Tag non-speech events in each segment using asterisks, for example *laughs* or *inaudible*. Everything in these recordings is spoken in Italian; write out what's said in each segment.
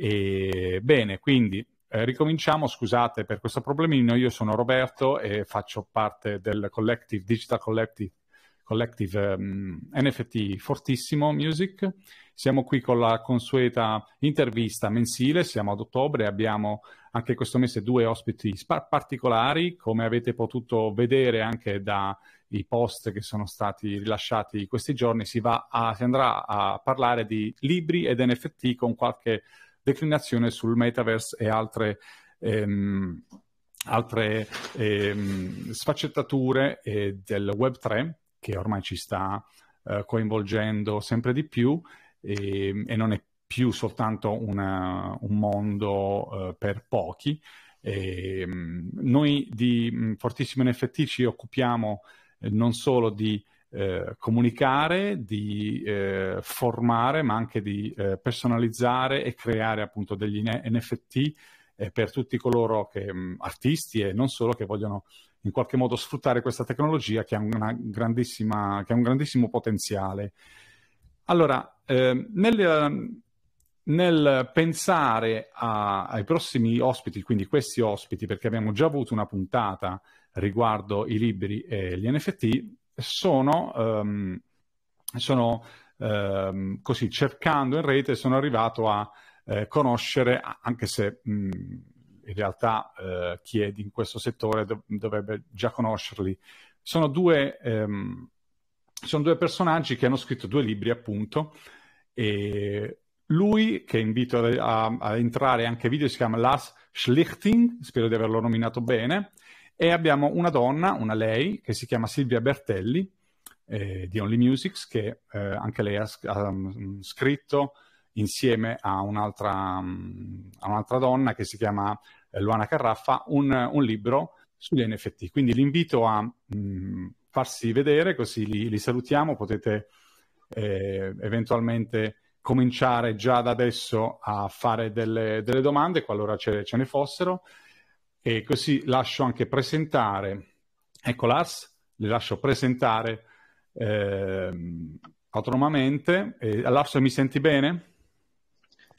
E, bene, quindi eh, ricominciamo, scusate per questo problemino, io sono Roberto e faccio parte del collective, Digital Collective, collective um, ehm, NFT Fortissimo Music. Siamo qui con la consueta intervista mensile, siamo ad ottobre abbiamo anche questo mese due ospiti particolari, come avete potuto vedere anche dai post che sono stati rilasciati questi giorni, si, a, si andrà a parlare di libri ed NFT con qualche declinazione sul metaverse e altre, ehm, altre ehm, sfaccettature eh, del Web3 che ormai ci sta eh, coinvolgendo sempre di più e, ehm, e non è più soltanto una, un mondo eh, per pochi. E, ehm, noi di mm, Fortissimo NFT ci occupiamo eh, non solo di eh, comunicare, di eh, formare, ma anche di eh, personalizzare e creare appunto degli NFT eh, per tutti coloro che, mh, mm, artisti e non solo, che vogliono in qualche modo sfruttare questa tecnologia che ha, che ha un grandissimo potenziale. Allora, ehm, nel, nel pensare a, ai prossimi ospiti, quindi questi ospiti, perché abbiamo già avuto una puntata riguardo i libri e gli NFT, sono, um, sono um, così cercando in rete sono arrivato a eh, conoscere, anche se mh, mm, in realtà eh, chi è in questo settore dov- dovrebbe già conoscerli, sono due, ehm, sono due, personaggi che hanno scritto due libri appunto e lui che invito a, a, a entrare anche video si chiama Lars Schlichting, spero di averlo nominato bene, e abbiamo una donna, una lei, che si chiama Silvia Bertelli eh, di Only Musics, che eh, anche lei ha, ha mm, scritto insieme a un'altra, mm, a un'altra, donna che si chiama eh, Luana Carraffa un, un, libro sugli NFT. Quindi l'invito a mh, mm, farsi vedere, così li, li salutiamo, potete eh, eventualmente cominciare già da adesso a fare delle, delle domande, qualora ce, ce ne fossero e così lascio anche presentare, ecco Lars, le lascio presentare eh, autonomamente. Eh, Lars, mi senti bene?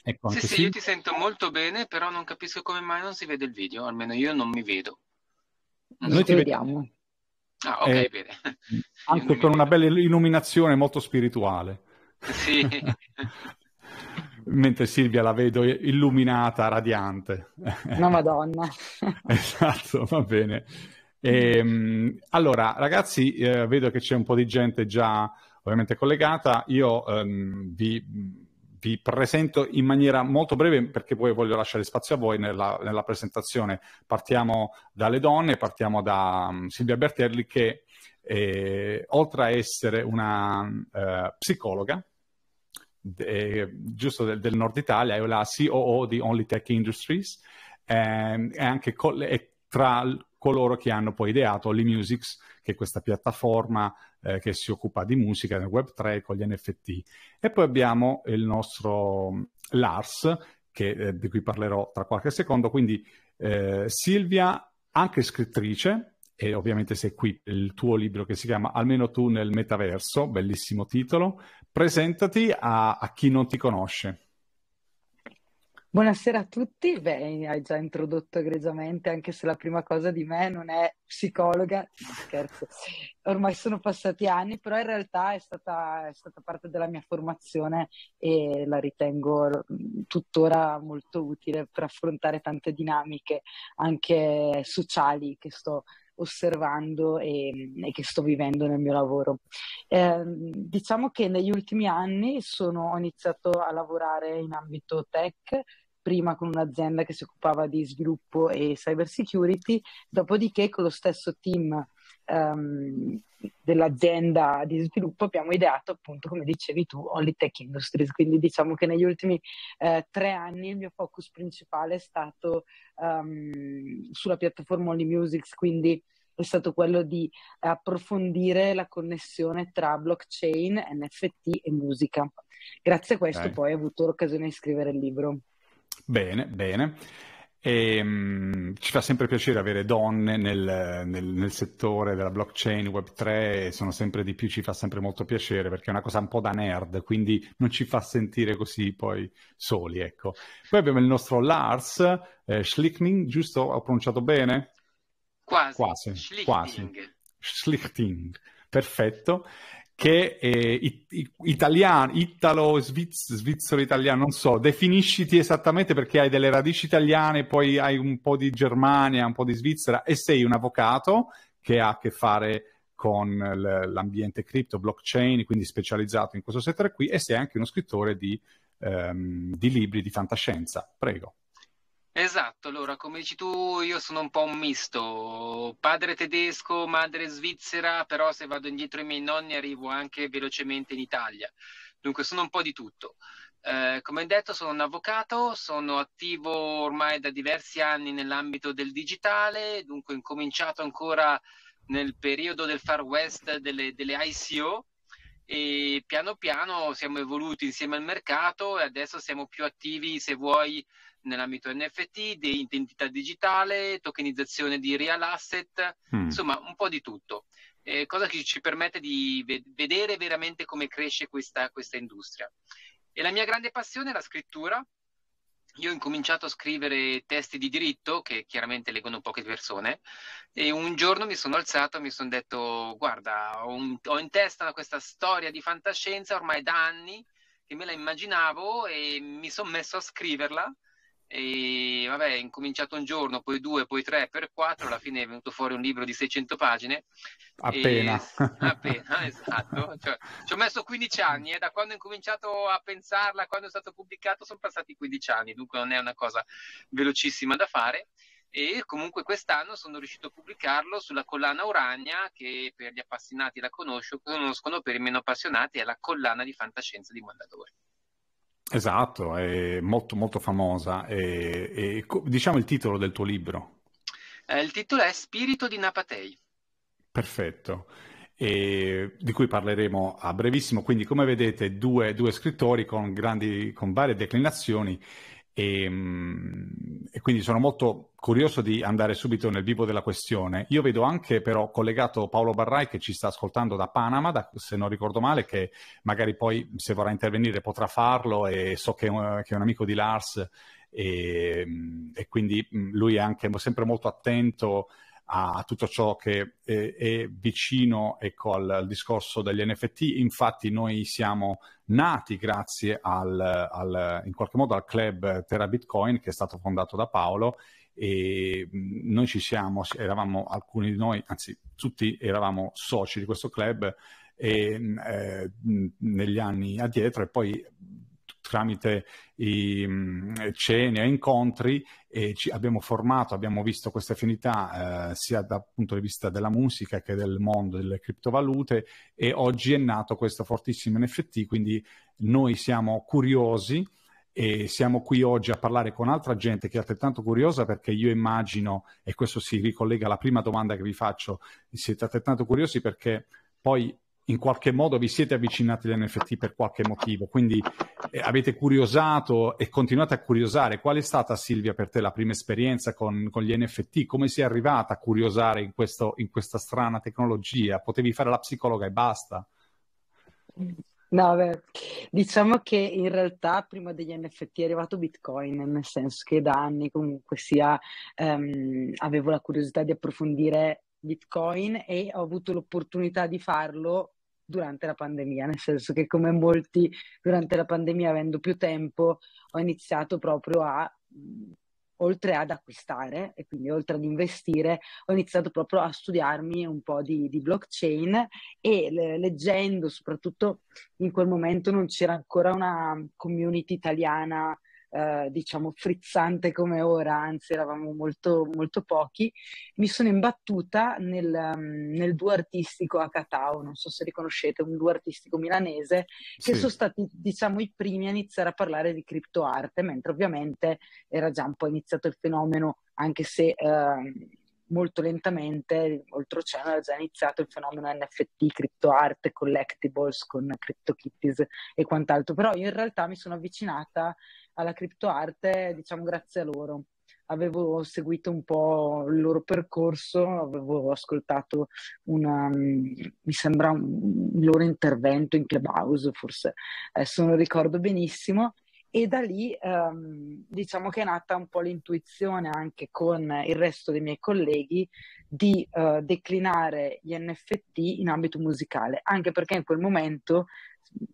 Ecco, sì, sì, sì, io ti sento molto bene, però non capisco come mai non si vede il video, almeno io non mi vedo. Non Noi ti vediamo. vediamo. Ah, ok, eh, bene. Anche con una bella illuminazione molto spirituale. Sì. *laughs* mentre Silvia la vedo illuminata, radiante. Una madonna. *laughs* esatto, va bene. E, ehm, allora, ragazzi, eh, vedo che c'è un po' di gente già ovviamente collegata. Io ehm, vi, vi, presento in maniera molto breve perché poi voglio lasciare spazio a voi nella, nella presentazione. Partiamo dalle donne, partiamo da um, Silvia Bertelli che eh, oltre a essere una eh, psicologa, de, eh, giusto del, del, nord Italia, è la COO di Only Tech Industries, ehm, è anche co- è tra coloro che hanno poi ideato Only Musics, che è questa piattaforma eh, che si occupa di musica nel Web3 con gli NFT. E poi abbiamo il nostro mm, Lars, che, eh, di cui parlerò tra qualche secondo. Quindi eh, Silvia, anche scrittrice, e ovviamente sei qui il tuo libro che si chiama Almeno tu nel metaverso, bellissimo titolo, presentati a, a chi non ti conosce. Buonasera a tutti, beh, hai già introdotto egregiamente, anche se la prima cosa di me non è psicologa, scherzo, ormai sono passati anni, però in realtà è stata, è stata parte della mia formazione e la ritengo tuttora molto utile per affrontare tante dinamiche anche sociali che sto osservando e, e, che sto vivendo nel mio lavoro. Eh, diciamo che negli ultimi anni sono, ho iniziato a lavorare in ambito tech, prima con un'azienda che si occupava di sviluppo e cyber security, dopodiché con lo stesso team um, dell'azienda di sviluppo abbiamo ideato appunto come dicevi tu Only Tech Industries quindi diciamo che negli ultimi eh, tre anni il mio focus principale è stato um, sulla piattaforma Only Musics quindi è stato quello di approfondire la connessione tra blockchain, NFT e musica. Grazie a questo okay. poi ho avuto l'occasione di scrivere il libro. Bene, bene. E, um, ci fa sempre piacere avere donne nel, nel, nel settore della blockchain, Web3, sono sempre di più, ci fa sempre molto piacere perché è una cosa un po' da nerd, quindi non ci fa sentire così poi soli. Ecco. Poi abbiamo il nostro Lars eh, Schlichting, giusto? Ho pronunciato bene? Quasi. Quasi. Schlichting. Quasi. Schlichting. Perfetto che eh, it, italiano, italo, svizz, svizzero italiano, non so, definisciti esattamente perché hai delle radici italiane, poi hai un po' di Germania, un po' di Svizzera e sei un avvocato che ha a che fare con l'ambiente cripto, blockchain, quindi specializzato in questo settore qui e sei anche uno scrittore di, ehm, di libri di fantascienza. Prego. Esatto, allora come dici tu io sono un po' un misto, padre tedesco, madre svizzera, però se vado indietro ai miei nonni arrivo anche velocemente in Italia, dunque sono un po' di tutto. Eh, come detto sono un avvocato, sono attivo ormai da diversi anni nell'ambito del digitale, dunque ho incominciato ancora nel periodo del far west delle, delle ICO, e piano piano siamo evoluti insieme al mercato e adesso siamo più attivi, se vuoi, nell'ambito NFT, di identità digitale, tokenizzazione di real asset, mm. insomma un po' di tutto. Eh, cosa che ci permette di vedere veramente come cresce questa, questa industria. E la mia grande passione è la scrittura, io ho incominciato a scrivere testi di diritto che chiaramente leggono poche persone e un giorno mi sono alzato e mi sono detto guarda ho, un, ho, in testa questa storia di fantascienza ormai da anni che me la immaginavo e mi sono messo a scriverla e vabbè, ho incominciato un giorno, poi due, poi tre, per quattro, alla fine è venuto fuori un libro di 600 pagine. Appena. E... Appena, *laughs* esatto. Cioè, ci ho messo 15 anni e da quando ho incominciato a pensarla, quando è stato pubblicato, sono passati 15 anni, dunque non è una cosa velocissima da fare. E comunque quest'anno sono riuscito a pubblicarlo sulla collana Uragna, che per gli appassionati la conoscono, per i meno appassionati è la collana di fantascienza di Mondadori. Esatto, è molto, molto famosa. E, e, diciamo il titolo del tuo libro. Eh, il titolo è Spirito di Napatei. Perfetto. E di cui parleremo a brevissimo. Quindi, come vedete, due, due scrittori con, grandi, con varie declinazioni e, ehm, e, quindi sono molto curioso di andare subito nel vivo della questione. Io vedo anche però collegato Paolo Barrai che ci sta ascoltando da Panama, da, se non ricordo male, che magari poi se vorrà intervenire potrà farlo e so che, che è un amico di Lars e, ehm, e quindi mm, lui è anche sempre molto attento a tutto ciò che è, eh, è vicino ecco, al, al, discorso degli NFT. Infatti noi siamo nati grazie al, al, in qualche modo al club Terra Bitcoin che è stato fondato da Paolo e mm, noi ci siamo, eravamo alcuni di noi, anzi tutti eravamo soci di questo club e, mm, eh, mm, negli anni addietro e poi tramite i, mh, mm, cene e incontri e ci abbiamo formato, abbiamo visto queste affinità eh, sia dal punto di vista della musica che del mondo delle criptovalute e oggi è nato questo fortissimo NFT, quindi noi siamo curiosi e siamo qui oggi a parlare con altra gente che è altrettanto curiosa perché io immagino, e questo si ricollega alla prima domanda che vi faccio, siete altrettanto curiosi perché poi in qualche modo vi siete avvicinati NFT per qualche motivo, quindi eh, avete curiosato e continuate a curiosare. Qual è stata Silvia per te la prima esperienza con, con gli NFT? Come sei arrivata a curiosare in, questo, in, questa strana tecnologia? Potevi fare la psicologa e basta? No, beh, diciamo che in realtà prima degli NFT è arrivato Bitcoin, nel senso che da anni comunque sia ehm, avevo la curiosità di approfondire Bitcoin e ho avuto l'opportunità di farlo durante la pandemia, nel senso che come molti durante la pandemia, avendo più tempo, ho iniziato proprio a, mhmm, oltre ad acquistare e quindi oltre ad investire, ho iniziato proprio a studiarmi un po' di, di blockchain e le, leggendo, soprattutto in quel momento non c'era ancora una community italiana eh, diciamo frizzante come ora, anzi eravamo molto, molto pochi, mi sono imbattuta nel, mm, nel, duo artistico a Catao, non so se riconoscete, un duo artistico milanese, che sì. sono stati diciamo i primi a iniziare a parlare di criptoarte, mentre ovviamente era già un po' iniziato il fenomeno, anche se... Eh, molto lentamente oltreoceano era già iniziato il fenomeno NFT, criptoarte, collectibles con CryptoKitties e quant'altro, però io in realtà mi sono avvicinata alla criptoarte, diciamo grazie a loro. Avevo seguito un po' il loro percorso, avevo ascoltato una, mm, mi sembra un loro intervento in Clubhouse, forse adesso non ricordo benissimo, e da lì ehm, diciamo che è nata un po' l'intuizione anche con il resto dei miei colleghi di eh, declinare gli NFT in ambito musicale, anche perché in quel momento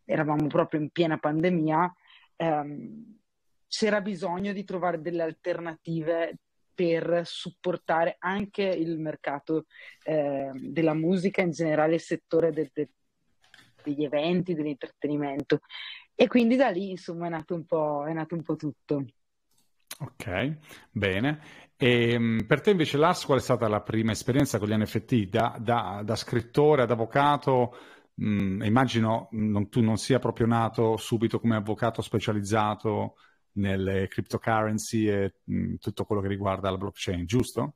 eravamo proprio in piena pandemia, ehm, c'era bisogno di trovare delle alternative per supportare anche il mercato eh, della musica, in generale il settore del, del, degli eventi, dell'intrattenimento. E quindi da lì, insomma, è nato un po', nato un po tutto. Ok, bene. E, ehm, per te invece Lars, qual è stata la prima esperienza con gli NFT da, da, da scrittore ad avvocato? Mh, mm, immagino mm, non, tu non sia proprio nato subito come avvocato specializzato nelle cryptocurrency e mh, mm, tutto quello che riguarda la blockchain, giusto?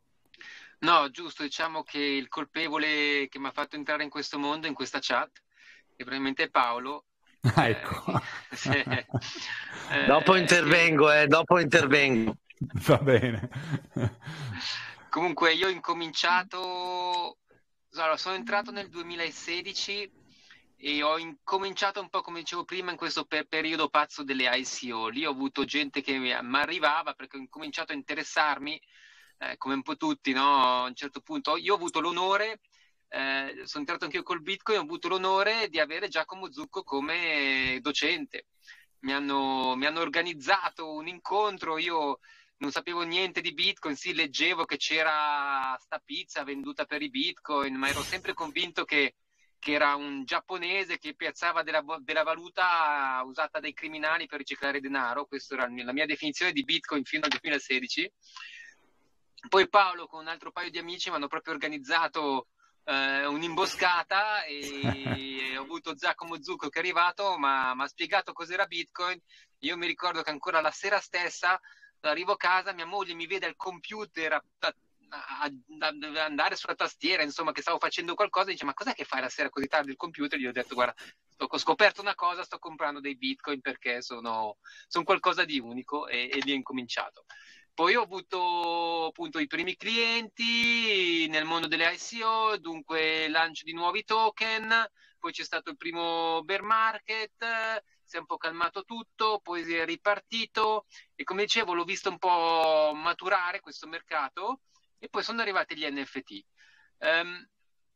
No, giusto, diciamo che il colpevole che mi ha fatto entrare in questo mondo, in questa chat, che probabilmente è Paolo, Ah, *laughs* ecco. *laughs* *laughs* Eh, sì. dopo intervengo, eh, dopo intervengo. Va bene. Comunque io ho incominciato, allora, sono entrato nel 2016 e ho incominciato un po' come dicevo prima in questo per periodo pazzo delle ICO. Lì ho avuto gente che mi arrivava perché ho incominciato a interessarmi, eh, come un po' tutti, no? a un certo punto. Io ho avuto l'onore, eh, sono entrato anche io col Bitcoin, ho avuto l'onore di avere Giacomo Zucco come docente. Mi hanno, mi hanno organizzato un incontro, io non sapevo niente di Bitcoin, sì, leggevo che c'era sta pizza venduta per i Bitcoin, ma ero sempre convinto che che era un giapponese che piazzava della, della, valuta usata dai criminali per riciclare denaro, questa era la mia definizione di Bitcoin fino al 2016. Poi Paolo con un altro paio di amici mi hanno proprio organizzato eh, un'imboscata e *laughs* ho avuto Giacomo Zucco che è arrivato, ma mi ha spiegato cos'era Bitcoin. Io mi ricordo che ancora la sera stessa arrivo a casa, mia moglie mi vede al computer a, a, a andare sulla tastiera, insomma, che stavo facendo qualcosa, dice: Ma cos'è che fai la sera così tardi il computer? Gli ho detto: Guarda, ho scoperto una cosa, sto comprando dei bitcoin perché sono, sono qualcosa di unico e, e lì ho incominciato. Poi ho avuto appunto i primi clienti nel mondo delle ICO, dunque lancio di nuovi token, poi c'è stato il primo bear market, si è un po' calmato tutto, poi si è ripartito e come dicevo l'ho visto un po' maturare questo mercato e poi sono arrivati gli NFT. Um, ehm,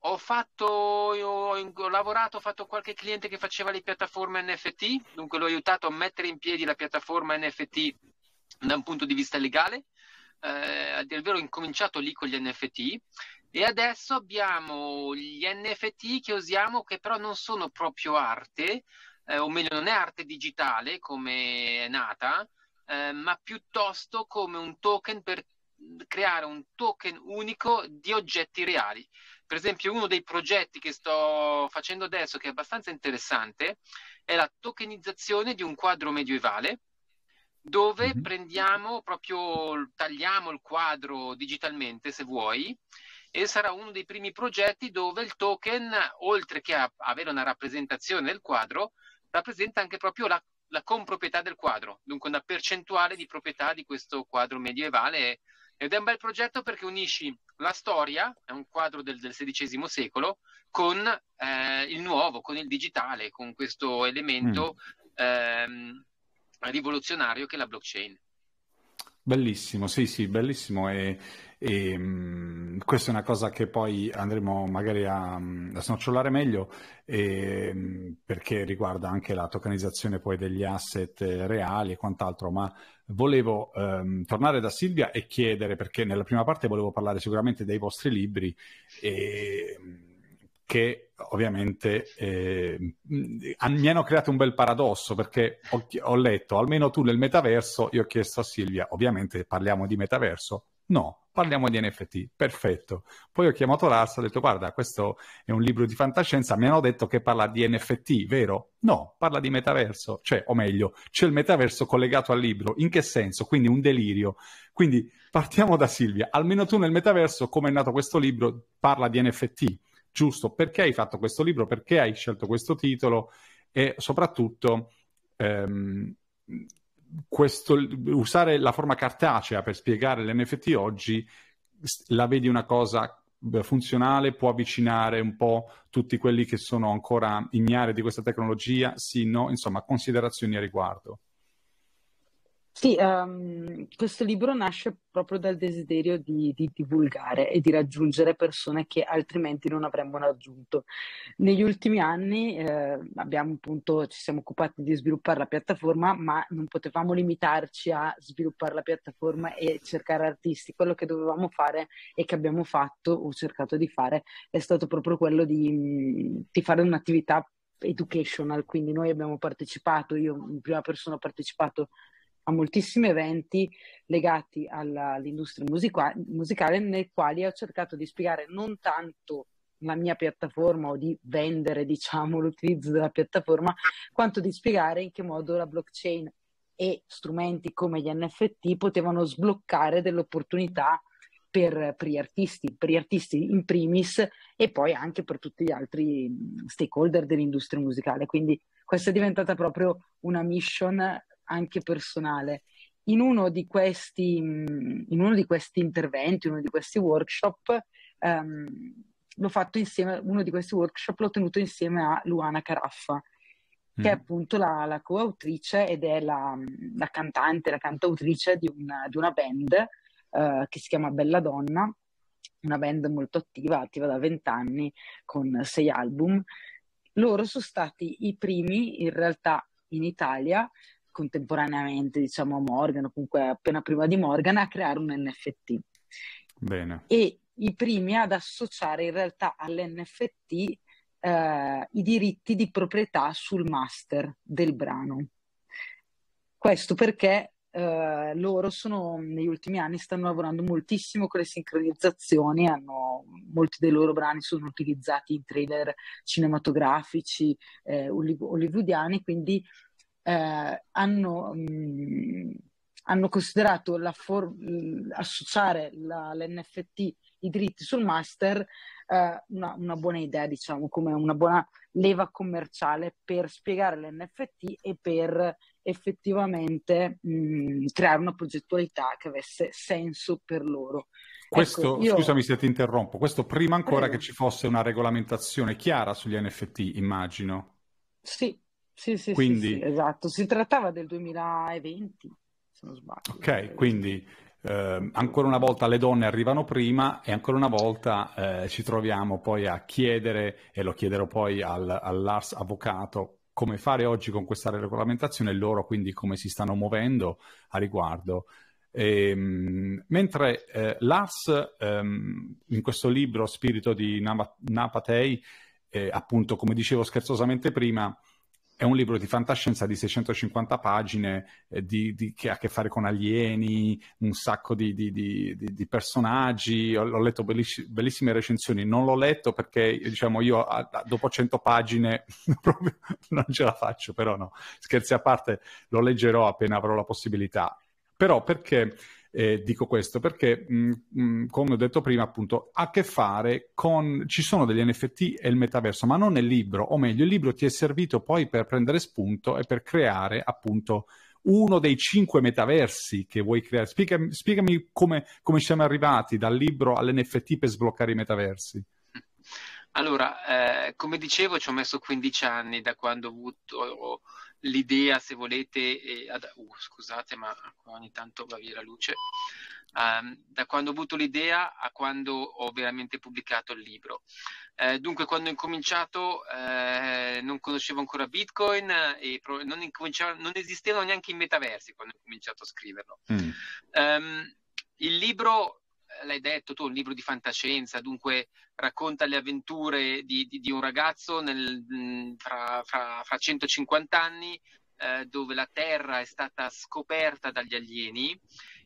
ho, fatto, ho lavorato, ho fatto qualche cliente che faceva le piattaforme NFT, dunque l'ho aiutato a mettere in piedi la piattaforma NFT da un punto di vista legale. Eh, a dire il vero, ho incominciato lì con gli NFT e adesso abbiamo gli NFT che usiamo che però non sono proprio arte, eh, o meglio non è arte digitale come è nata, eh, ma piuttosto come un token per creare un token unico di oggetti reali. Per esempio, uno dei progetti che sto facendo adesso, che è abbastanza interessante, è la tokenizzazione di un quadro medievale dove mm-hmm. prendiamo proprio, tagliamo il quadro digitalmente se vuoi e sarà uno dei primi progetti dove il token, oltre che a avere una rappresentazione del quadro, rappresenta anche proprio la, la comproprietà del quadro, dunque una percentuale di proprietà di questo quadro medievale ed è un bel progetto perché unisci la storia, è un quadro del, del XVI secolo, con eh, il nuovo, con il digitale, con questo elemento mm. ehm, rivoluzionario che è la blockchain. Bellissimo, sì, sì, bellissimo. E, e, ehm, mh, questa è una cosa che poi andremo magari a, mm, a snocciolare meglio e, ehm, mh, perché riguarda anche la tokenizzazione poi degli asset eh, reali e quant'altro, ma volevo ehm, tornare da Silvia e chiedere, perché nella prima parte volevo parlare sicuramente dei vostri libri e, ehm, che ovviamente eh, mi hanno creato un bel paradosso perché ho, ho letto almeno tu nel metaverso, io ho chiesto a Silvia, ovviamente parliamo di metaverso, no, parliamo di NFT, perfetto. Poi ho chiamato Lars, ho detto guarda, questo è un libro di fantascienza, mi hanno detto che parla di NFT, vero? No, parla di metaverso, cioè, o meglio, c'è il metaverso collegato al libro, in che senso? Quindi un delirio. Quindi partiamo da Silvia, almeno tu nel metaverso, come è nato questo libro, parla di NFT, giusto? Perché hai fatto questo libro, perché hai scelto questo titolo e soprattutto... Ehm, questo, usare la forma cartacea per spiegare l'NFT oggi la vedi una cosa funzionale, può avvicinare un po' tutti quelli che sono ancora ignari di questa tecnologia, sì, no, insomma, considerazioni a riguardo. Sì, um, questo libro nasce proprio dal desiderio di, di, divulgare e di raggiungere persone che altrimenti non avremmo raggiunto. Negli ultimi anni eh, abbiamo appunto, ci siamo occupati di sviluppare la piattaforma, ma non potevamo limitarci a sviluppare la piattaforma e cercare artisti. Quello che dovevamo fare e che abbiamo fatto o cercato di fare è stato proprio quello di, mhmm, di fare un'attività educational, quindi noi abbiamo partecipato, io in prima persona ho partecipato a moltissimi eventi legati alla, all'industria musica- musicale nei quali ho cercato di spiegare non tanto la mia piattaforma o di vendere *laughs* diciamo, l'utilizzo della piattaforma quanto di spiegare in che modo la blockchain e strumenti come gli NFT potevano sbloccare delle opportunità per, per, gli artisti, per gli artisti in primis e poi anche per tutti gli altri stakeholder dell'industria musicale. Quindi questa è diventata proprio una mission anche personale. In uno di questi, mm, in uno di questi interventi, uno di questi workshop, um, l'ho fatto insieme, uno di questi workshop l'ho tenuto insieme a Luana Caraffa, che mm. è appunto la, la, coautrice ed è la, mm, la, cantante, la cantautrice di una, di una band uh, che si chiama Bella Donna, una band molto attiva, attiva da vent'anni con sei album. Loro sono stati i primi in realtà in Italia contemporaneamente diciamo a Morgan o comunque appena prima di Morgan a creare un NFT. Bene. E i primi ad associare in realtà all'NFT eh, i diritti di proprietà sul master del brano. Questo perché eh, loro sono, negli ultimi anni stanno lavorando moltissimo con le sincronizzazioni, hanno, molti dei loro brani sono utilizzati in trailer cinematografici eh, hollywoodiani, quindi eh, hanno, mh, mm, hanno, considerato la for- associare la, l'NFT, i diritti sul master, eh, una, una, buona idea, diciamo, come una buona leva commerciale per spiegare l'NFT e per effettivamente mh, mm, creare una progettualità che avesse senso per loro. Ecco, questo, ecco, io... scusami se ti interrompo, questo prima ancora Prego. che ci fosse una regolamentazione chiara sugli NFT, immagino. Sì, sì, sì, quindi... sì, sì, esatto. Si trattava del 2020, se non sbaglio. Ok, quindi eh, ancora una volta le donne arrivano prima e ancora una volta eh, ci troviamo poi a chiedere, e lo chiederò poi al, all'Ars Avvocato, come fare oggi con questa regolamentazione e loro quindi come si stanno muovendo a riguardo. E, ehm, mentre eh, Lars ehm, in questo libro Spirito di Nap- Napatei, eh, appunto come dicevo scherzosamente prima, è un libro di fantascienza di 650 pagine eh, di, di, che ha a che fare con alieni, un sacco di, di personaggi. Ho, ho letto belliss- bellissime recensioni. Non l'ho letto perché, diciamo, io a, a, dopo 100 pagine *laughs* proprio non ce la faccio, però no. Scherzi a parte, lo leggerò appena avrò la possibilità. Però perché eh, dico questo perché, mh, mm, mm, come ho detto prima, appunto, ha a che fare con... ci sono degli NFT e il metaverso, ma non nel libro, o meglio, il libro ti è servito poi per prendere spunto e per creare, appunto, uno dei cinque metaversi che vuoi creare. Spiegami, spiegami come, come, siamo arrivati dal libro all'NFT per sbloccare i metaversi. Allora, eh, come dicevo, ci ho messo 15 anni da quando ho avuto l'idea, se volete, ad... uh, scusate, ma ogni tanto va via la luce. Um, da quando ho avuto l'idea a quando ho veramente pubblicato il libro. Eh, dunque, quando ho incominciato eh, non conoscevo ancora Bitcoin e pro- non, non, esistevano neanche i metaversi quando ho cominciato a scriverlo. Mm. Um, il libro l'hai detto tu, un libro di fantascienza, dunque racconta le avventure di, di, di un ragazzo nel, mm, fra, fra, fra, 150 anni eh, dove la Terra è stata scoperta dagli alieni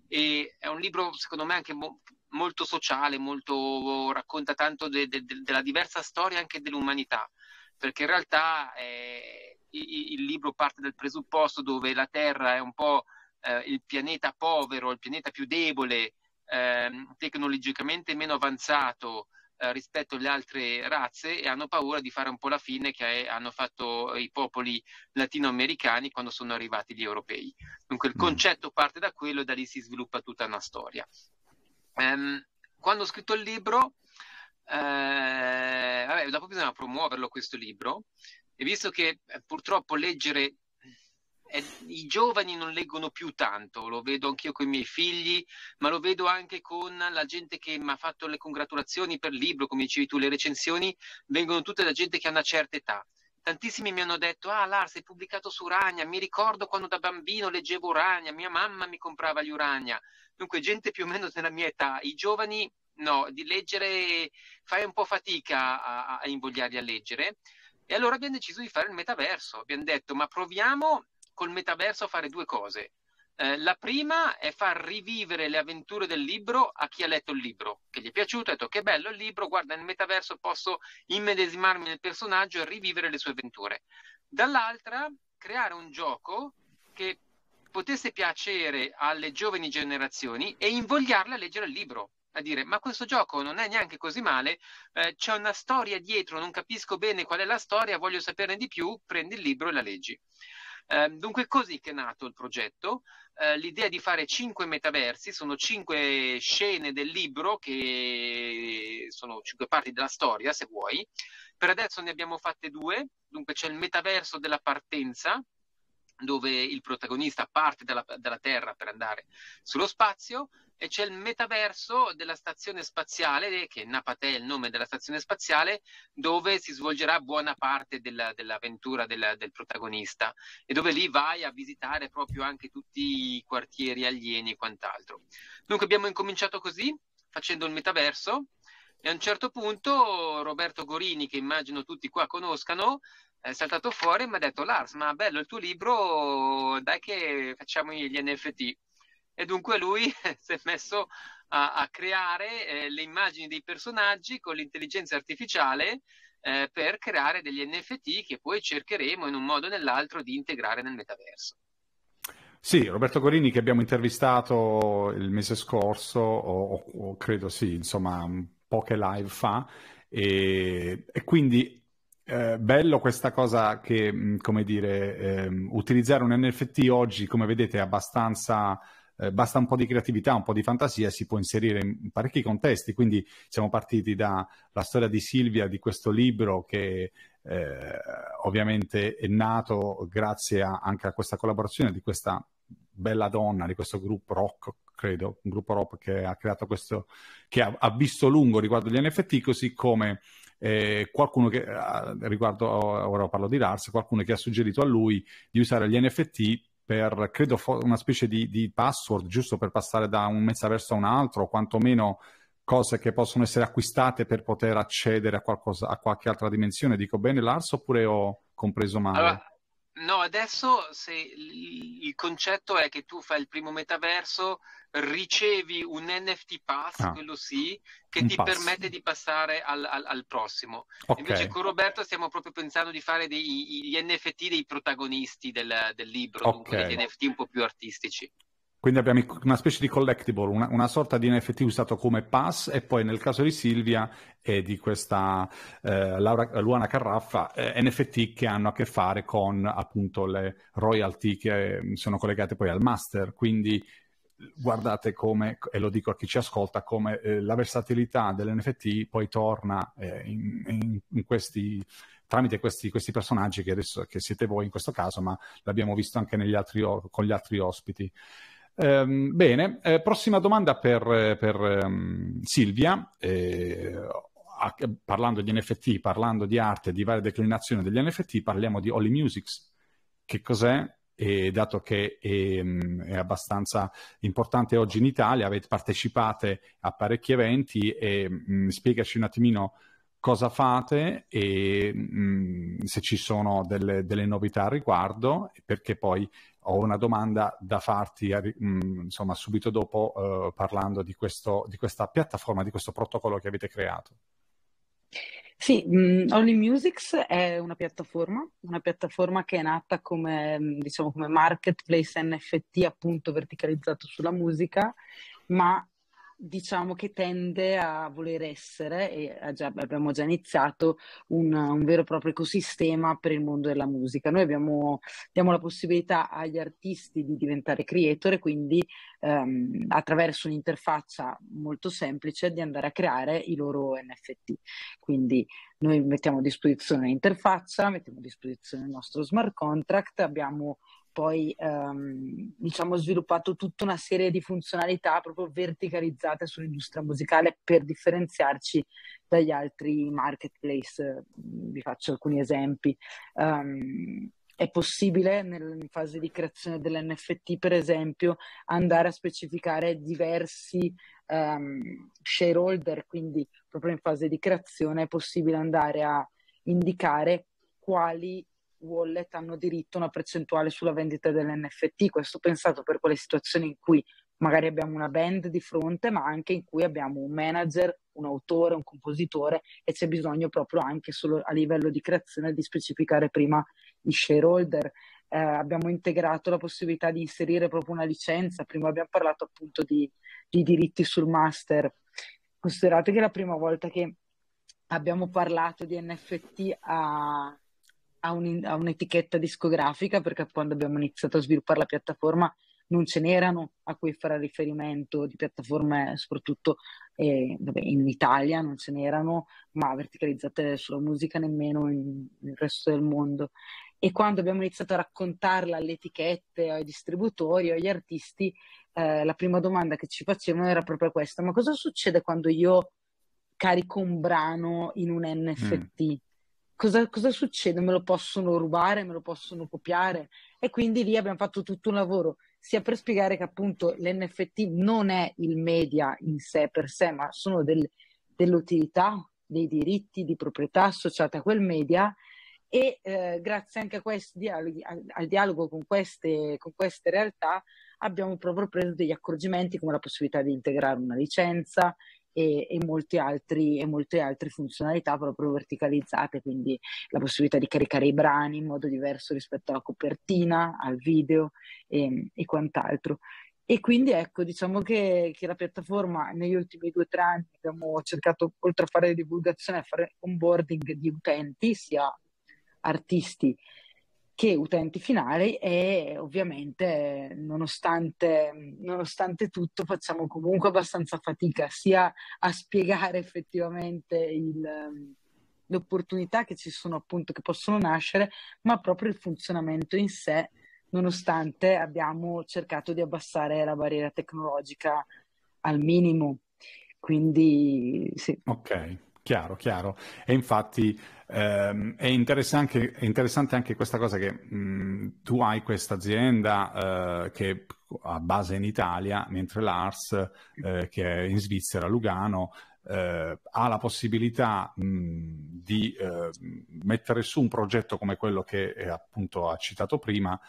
e è un libro secondo me anche mo- molto sociale, molto, racconta tanto de- de- de- della diversa storia anche dell'umanità, perché in realtà eh, il, il libro parte dal presupposto dove la Terra è un po' eh, il pianeta povero, il pianeta più debole ehm, tecnologicamente meno avanzato eh, rispetto alle altre razze e hanno paura di fare un po' la fine che è, hanno fatto i popoli latinoamericani quando sono arrivati gli europei. Dunque il mm. concetto parte da quello e da lì si sviluppa tutta una storia. Ehm, quando ho scritto il libro, eh, vabbè, dopo bisogna promuoverlo questo libro e visto che eh, purtroppo leggere eh, i giovani non leggono più tanto, lo vedo anch'io con i miei figli, ma lo vedo anche con la gente che mi ha fatto le congratulazioni per il libro, come dicevi tu, le recensioni vengono tutte da gente che ha una certa età. Tantissimi mi hanno detto, ah Lars, hai pubblicato su Urania, mi ricordo quando da bambino leggevo Urania, mia mamma mi comprava gli Urania. Dunque gente più o meno della mia età, i giovani no, di leggere fai un po' fatica a, a invogliarli a leggere. E allora abbiamo deciso di fare il metaverso, abbiamo detto ma proviamo col metaverso fare due cose. Eh, la prima è far rivivere le avventure del libro a chi ha letto il libro, che gli è piaciuto, ha detto che bello il libro, guarda nel metaverso posso immedesimarmi nel personaggio e rivivere le sue avventure. Dall'altra, creare un gioco che potesse piacere alle giovani generazioni e invogliarle a leggere il libro, a dire ma questo gioco non è neanche così male, eh, c'è una storia dietro, non capisco bene qual è la storia, voglio saperne di più, prendi il libro e la leggi. Ehm, dunque è così che è nato il progetto, eh, l'idea di fare cinque metaversi, sono cinque scene del libro che sono cinque parti della storia se vuoi, per adesso ne abbiamo fatte due, dunque c'è il metaverso della partenza, dove il protagonista parte dalla, dalla Terra per andare sullo spazio, e c'è il metaverso della stazione spaziale, che Napatè è il nome della stazione spaziale, dove si svolgerà buona parte della, dell'avventura della, del protagonista e dove lì vai a visitare proprio anche tutti i quartieri alieni e quant'altro. Dunque abbiamo incominciato così, facendo il metaverso. E a un certo punto Roberto Gorini, che immagino tutti qua conoscano, è saltato fuori e mi ha detto Lars, ma bello il tuo libro, dai che facciamo gli NFT e dunque lui *laughs* si è messo a, a creare eh, le immagini dei personaggi con l'intelligenza artificiale eh, per creare degli NFT che poi cercheremo in un modo o nell'altro di integrare nel metaverso. Sì, Roberto Gorini che abbiamo intervistato il mese scorso, o, o credo sì, insomma, poche live fa, e, e quindi eh, bello questa cosa che, mm, come dire, eh, utilizzare un NFT oggi, come vedete, è abbastanza eh, basta un po' di creatività, un po' di fantasia e si può inserire in parecchi contesti. Quindi siamo partiti dalla storia di Silvia, di questo libro che eh, ovviamente è nato grazie a, anche a questa collaborazione di questa bella donna, di questo gruppo rock, credo, un gruppo rock che ha creato questo, che ha, ha visto lungo riguardo gli NFT, così come eh, qualcuno che, eh, riguardo, ora parlo di Lars, qualcuno che ha suggerito a lui di usare gli NFT per credo una specie di, di, password giusto per passare da un metaverso a un altro, o quantomeno cose che possono essere acquistate per poter accedere a, qualcosa, a qualche altra dimensione. Dico bene Lars oppure ho compreso male? Allora, No, adesso se il concetto è che tu fai il primo metaverso, ricevi un NFT pass, ah, quello sì, che ti pass. permette di passare al, al, al prossimo. Okay. Invece con Roberto stiamo proprio pensando di fare gli NFT dei protagonisti del, del libro, okay. dunque degli NFT un po' più artistici. Quindi abbiamo una specie di collectible, una, una, sorta di NFT usato come pass e poi nel caso di Silvia e di questa eh, Laura, Luana Carraffa, eh, NFT che hanno a che fare con appunto le royalty che mm, sono collegate poi al master. Quindi guardate come, e lo dico a chi ci ascolta, come eh, la versatilità dell'NFT poi torna eh, in, in, in questi tramite questi, questi, personaggi che adesso che siete voi in questo caso, ma l'abbiamo visto anche altri, con gli altri ospiti. Ehm, bene, eh, prossima domanda per, per um, Silvia. Eh, a, parlando di NFT, parlando di arte, di varie declinazioni degli NFT, parliamo di Holy Musics. Che cos'è? E dato che è, ehm, è, abbastanza importante oggi in Italia, avete partecipate a parecchi eventi e mh, mm, spiegaci un attimino cosa fate e mh, mm, se ci sono delle, delle novità al riguardo, perché poi ho una domanda da farti mm, insomma, subito dopo eh, parlando di, questo, di questa piattaforma, di questo protocollo che avete creato. Sì, um, mm, Only Musics è una piattaforma, una piattaforma che è nata come, mm, diciamo, come marketplace NFT appunto verticalizzato sulla musica, ma diciamo che tende a voler essere, e eh, già, abbiamo già iniziato, un, un, vero e proprio ecosistema per il mondo della musica. Noi abbiamo, diamo la possibilità agli artisti di diventare creator e quindi ehm, attraverso un'interfaccia molto semplice di andare a creare i loro NFT. Quindi noi mettiamo a disposizione l'interfaccia, mettiamo a disposizione il nostro smart contract, abbiamo poi ehm, diciamo sviluppato tutta una serie di funzionalità proprio verticalizzate sull'industria musicale per differenziarci dagli altri marketplace. Vi faccio alcuni esempi. Um, è possibile nella fase di creazione dell'NFT, per esempio, andare a specificare diversi um, shareholder, quindi proprio in fase di creazione è possibile andare a indicare quali wallet hanno diritto a una percentuale sulla vendita dell'NFT. Questo pensato per quelle situazioni in cui magari abbiamo una band di fronte, ma anche in cui abbiamo un manager, un autore, un compositore e c'è bisogno proprio anche solo a livello di creazione di specificare prima i shareholder. Eh, abbiamo integrato la possibilità di inserire proprio una licenza, prima abbiamo parlato appunto di, di diritti sul master. Considerate che la prima volta che abbiamo parlato di NFT a, a, un, a un'etichetta discografica, perché quando abbiamo iniziato a sviluppare la piattaforma non ce n'erano a cui fare riferimento di piattaforme, soprattutto eh, vabbè, in Italia non ce n'erano, ma verticalizzate sulla musica nemmeno in, nel resto del mondo. E quando abbiamo iniziato a raccontarla alle etichette, ai distributori, agli artisti, eh, la prima domanda che ci facevano era proprio questa: ma cosa succede quando io carico un brano in un NFT? Mm cosa, cosa succede? Me lo possono rubare, me lo possono copiare? E quindi lì abbiamo fatto tutto un lavoro, sia per spiegare che appunto l'NFT non è il media in sé per sé, ma sono del, delle dei diritti di proprietà associati a quel media e eh, grazie anche a questi dialoghi, al, al dialogo con queste, con queste realtà abbiamo proprio preso degli accorgimenti come la possibilità di integrare una licenza, e, e, molti altri, e molte altre funzionalità proprio verticalizzate, quindi la possibilità di caricare i brani in modo diverso rispetto alla copertina, al video e, ehm, e quant'altro. E quindi ecco, diciamo che, che, la piattaforma negli ultimi due o tre anni abbiamo cercato, oltre a fare divulgazione, a fare onboarding di utenti, sia artisti che utenti finali e ovviamente nonostante, nonostante, tutto facciamo comunque abbastanza fatica sia a spiegare effettivamente il, ehm, le opportunità che ci sono appunto che possono nascere ma proprio il funzionamento in sé nonostante abbiamo cercato di abbassare la barriera tecnologica al minimo quindi sì ok chiaro chiaro e infatti eh, è, interessante anche, è, interessante anche, questa cosa che mh, mhmm, tu hai questa azienda eh, che ha base in Italia, mentre l'ARS, eh, che è in Svizzera, a Lugano, eh, ha la possibilità mh, mhmm, di eh, mettere su un progetto come quello che eh, appunto ha citato prima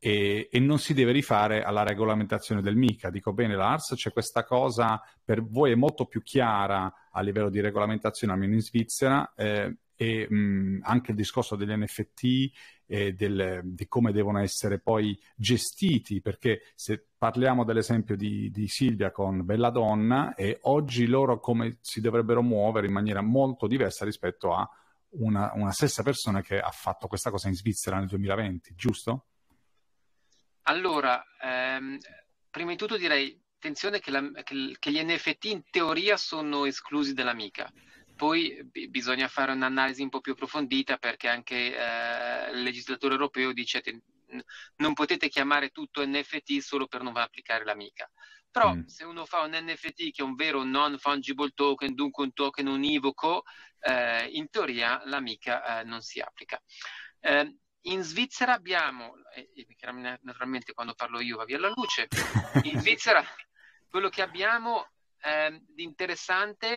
e, e, non si deve rifare alla regolamentazione del MICA. Dico bene, l'ARS c'è questa cosa per voi è molto più chiara a livello di regolamentazione, almeno in Svizzera, eh, e mh, anche il discorso degli NFT e del, di come devono essere poi gestiti, perché se parliamo dell'esempio di, di Silvia con Bella Donna, e oggi loro come si dovrebbero muovere in maniera molto diversa rispetto a una, una stessa persona che ha fatto questa cosa in Svizzera nel 2020, giusto? Allora, ehm, prima di tutto direi attenzione che, la, che, che, gli NFT in teoria sono esclusi dall'amica. Poi b- bisogna fare un'analisi un po' più approfondita perché anche eh, il legislatore europeo dice che non potete chiamare tutto NFT solo per non applicare l'amica. Però mm. se uno fa un NFT che è un vero non fungible token, dunque un token univoco, eh, in teoria l'amica eh, non si applica. Eh, in Svizzera abbiamo, naturalmente quando parlo io va via la luce, in *laughs* Svizzera quello che abbiamo ehm, di interessante è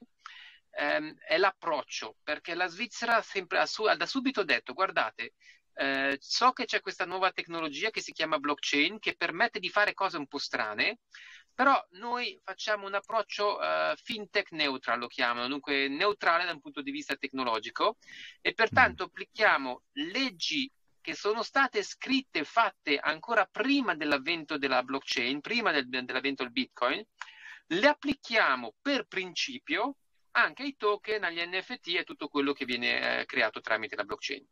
ehm, è l'approccio, perché la Svizzera sempre, ha, su, da subito detto, guardate, eh, so che c'è questa nuova tecnologia che si chiama blockchain che permette di fare cose un po' strane, però noi facciamo un approccio eh, fintech neutral, lo chiamano, dunque neutrale da un punto di vista tecnologico e pertanto mm. applichiamo leggi che sono state scritte, e fatte ancora prima dell'avvento della blockchain, prima del, dell'avvento del Bitcoin, le applichiamo per principio anche ai token, agli NFT e tutto quello che viene eh, creato tramite la blockchain.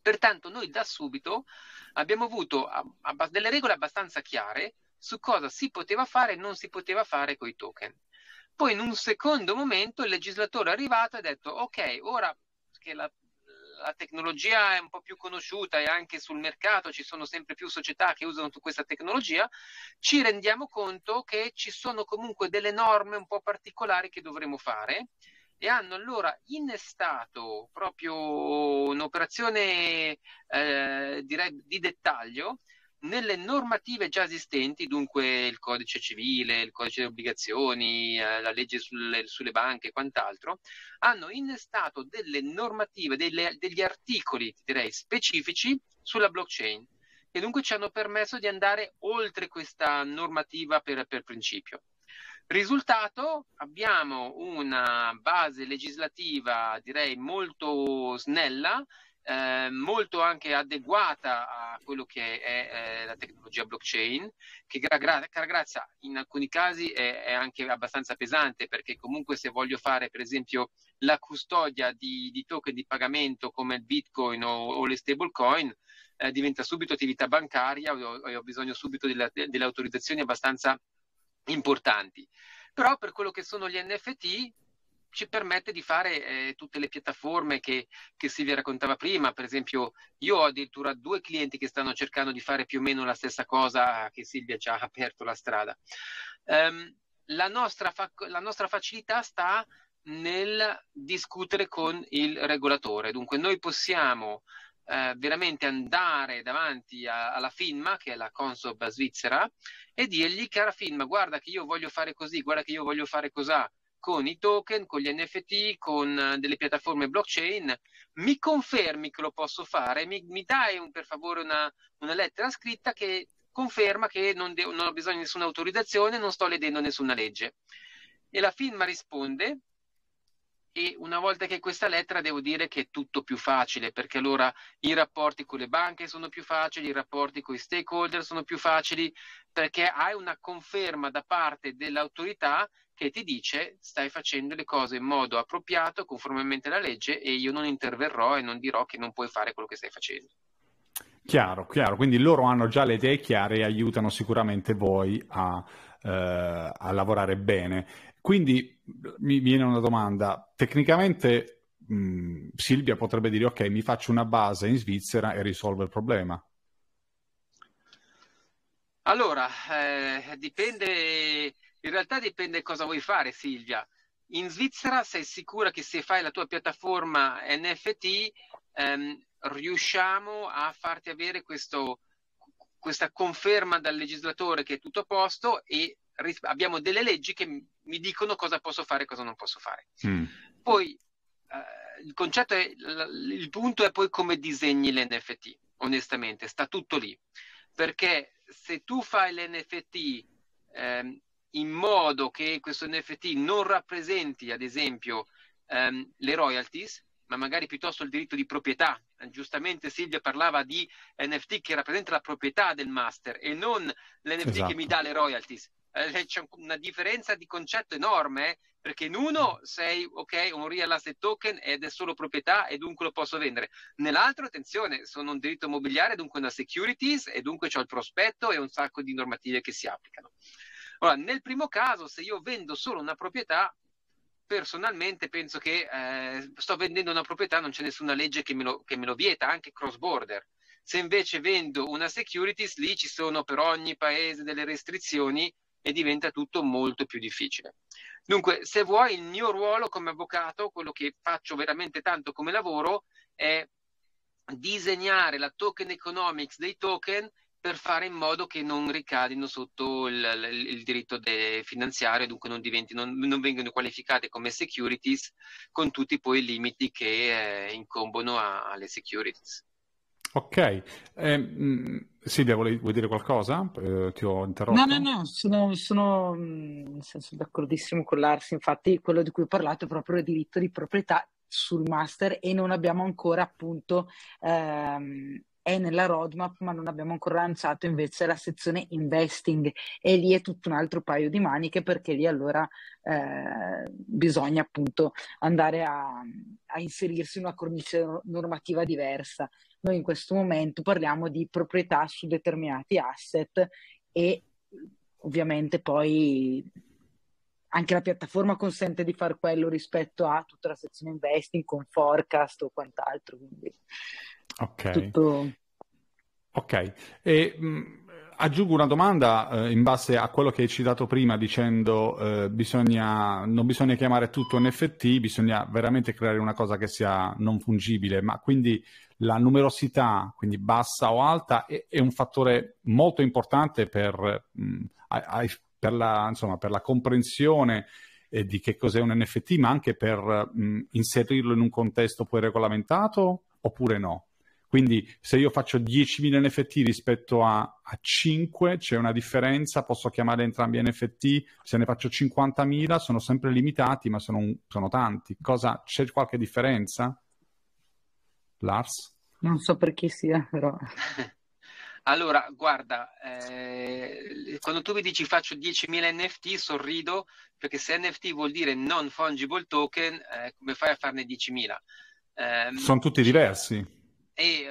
Pertanto noi da subito abbiamo avuto abbas- delle regole abbastanza chiare su cosa si poteva fare e non si poteva fare con i token. Poi in un secondo momento il legislatore è arrivato e ha detto ok, ora che la la tecnologia è un po' più conosciuta e anche sul mercato ci sono sempre più società che usano questa tecnologia, ci rendiamo conto che ci sono comunque delle norme un po' particolari che dovremo fare e hanno allora innestato proprio un'operazione eh, direi di dettaglio nelle normative già esistenti, dunque il codice civile, il codice delle obbligazioni, eh, la legge sulle, sulle, banche e quant'altro, hanno innestato delle normative, delle, degli articoli, direi, specifici sulla blockchain e dunque ci hanno permesso di andare oltre questa normativa per, per principio. Risultato, abbiamo una base legislativa direi molto snella eh, molto anche adeguata a quello che è eh, la tecnologia blockchain, che gra- gra- grazie in alcuni casi è, è, anche abbastanza pesante, perché comunque se voglio fare per esempio la custodia di, di token di pagamento come il bitcoin o, o le stablecoin, eh, diventa subito attività bancaria e o ho bisogno subito della, delle autorizzazioni abbastanza importanti. Però per quello che sono gli NFT, ci permette di fare eh, tutte le piattaforme che, che Silvia raccontava prima. Per esempio, io ho addirittura due clienti che stanno cercando di fare più o meno la stessa cosa che Silvia ci ha aperto la strada. Um, la, nostra fa- la nostra facilità sta nel discutere con il regolatore. Dunque, noi possiamo eh, veramente andare davanti a, alla FINMA, che è la Consob svizzera, e dirgli, cara FINMA, guarda che io voglio fare così, guarda che io voglio fare così con i token, con gli NFT, con eh, delle piattaforme blockchain, mi confermi che lo posso fare, mi, mi dai un, per favore una, una, lettera scritta che conferma che non, de- non ho bisogno di nessuna autorizzazione, non sto ledendo nessuna legge. E la firma risponde e una volta che questa lettera devo dire che è tutto più facile perché allora i rapporti con le banche sono più facili, i rapporti con i stakeholder sono più facili perché hai una conferma da parte dell'autorità che ti dice stai facendo le cose in modo appropriato, conformemente alla legge e io non interverrò e non dirò che non puoi fare quello che stai facendo. Chiaro, chiaro, quindi loro hanno già le idee chiare e aiutano sicuramente voi a, eh, a lavorare bene. Quindi mi viene una domanda, tecnicamente mh, Silvia potrebbe dire ok, mi faccio una base in Svizzera e risolvo il problema. Allora, eh, dipende in realtà dipende cosa vuoi fare, Silvia. In Svizzera sei sicura che se fai la tua piattaforma NFT ehm, riusciamo a farti avere questo, questa conferma dal legislatore che è tutto a posto e ris- abbiamo delle leggi che mi dicono cosa posso fare e cosa non posso fare. Mm. Poi eh, il concetto è, l- il punto è poi come disegni l'NFT, onestamente, sta tutto lì. Perché se tu fai l'NFT ehm, in modo che questo NFT non rappresenti, ad esempio, ehm, le royalties, ma magari piuttosto il diritto di proprietà. Giustamente Silvia parlava di NFT che rappresenta la proprietà del master e non l'NFT esatto. che mi esatto. dà le royalties. Eh, c'è una differenza di concetto enorme, eh, perché in uno mm. sei ok, un real asset token ed è solo proprietà e dunque lo posso vendere. Nell'altro, attenzione, sono un diritto immobiliare, dunque una securities e dunque ho il prospetto e un sacco di normative che si applicano. Ora, nel primo caso, se io vendo solo una proprietà, personalmente penso che eh, sto vendendo una proprietà, non c'è nessuna legge che me, lo, che me lo vieta, anche cross border. Se invece vendo una securities, lì ci sono per ogni paese delle restrizioni e diventa tutto molto più difficile. Dunque, se vuoi, il mio ruolo come avvocato, quello che faccio veramente tanto come lavoro, è disegnare la token economics dei token per fare in modo che non ricadano sotto il, il, il diritto de- finanziario, dunque non, non, non vengano qualificate come securities con tutti poi i limiti che eh, incombono a, alle securities. Ok, eh, mm, Silvia vuoi, vuoi, dire qualcosa? Eh, ti ho interrotto. No, no, no, sono, sono mm, nel senso d'accordissimo con l'Ars, infatti quello di cui ho parlato è proprio il diritto di proprietà sul master e non abbiamo ancora appunto ehm, è nella roadmap, ma non abbiamo ancora lanciato invece la sezione investing e lì è tutto un altro paio di maniche perché lì allora eh, bisogna appunto andare a, a inserirsi in una cornice normativa diversa. Noi in questo momento parliamo di proprietà su determinati asset e ovviamente poi anche la piattaforma consente di far quello rispetto a tutta la sezione investing con forecast o quant'altro. Quindi ok. Tutto... Ok. E, mh, mm, aggiungo una domanda eh, in base a quello che hai citato prima dicendo eh, bisogna, non bisogna chiamare tutto NFT, bisogna veramente creare una cosa che sia non fungibile, ma quindi la numerosità, quindi bassa o alta, è, è un fattore molto importante per... Mh, mm, ai, ai per la, insomma, per la comprensione eh, di che cos'è un NFT, ma anche per mh, inserirlo in un contesto poi regolamentato oppure no? Quindi se io faccio 10.000 NFT rispetto a, a 5, c'è una differenza, posso chiamare entrambi NFT, se ne faccio 50.000 sono sempre limitati, ma sono, sono tanti. Cosa, c'è qualche differenza? Lars? Non so per chi sia, però. *laughs* Allora, guarda, eh, quando tu mi dici faccio 10.000 NFT, sorrido, perché se NFT vuol dire non fungible token, eh, come fai a farne 10.000? Eh, Sono tutti diversi. E,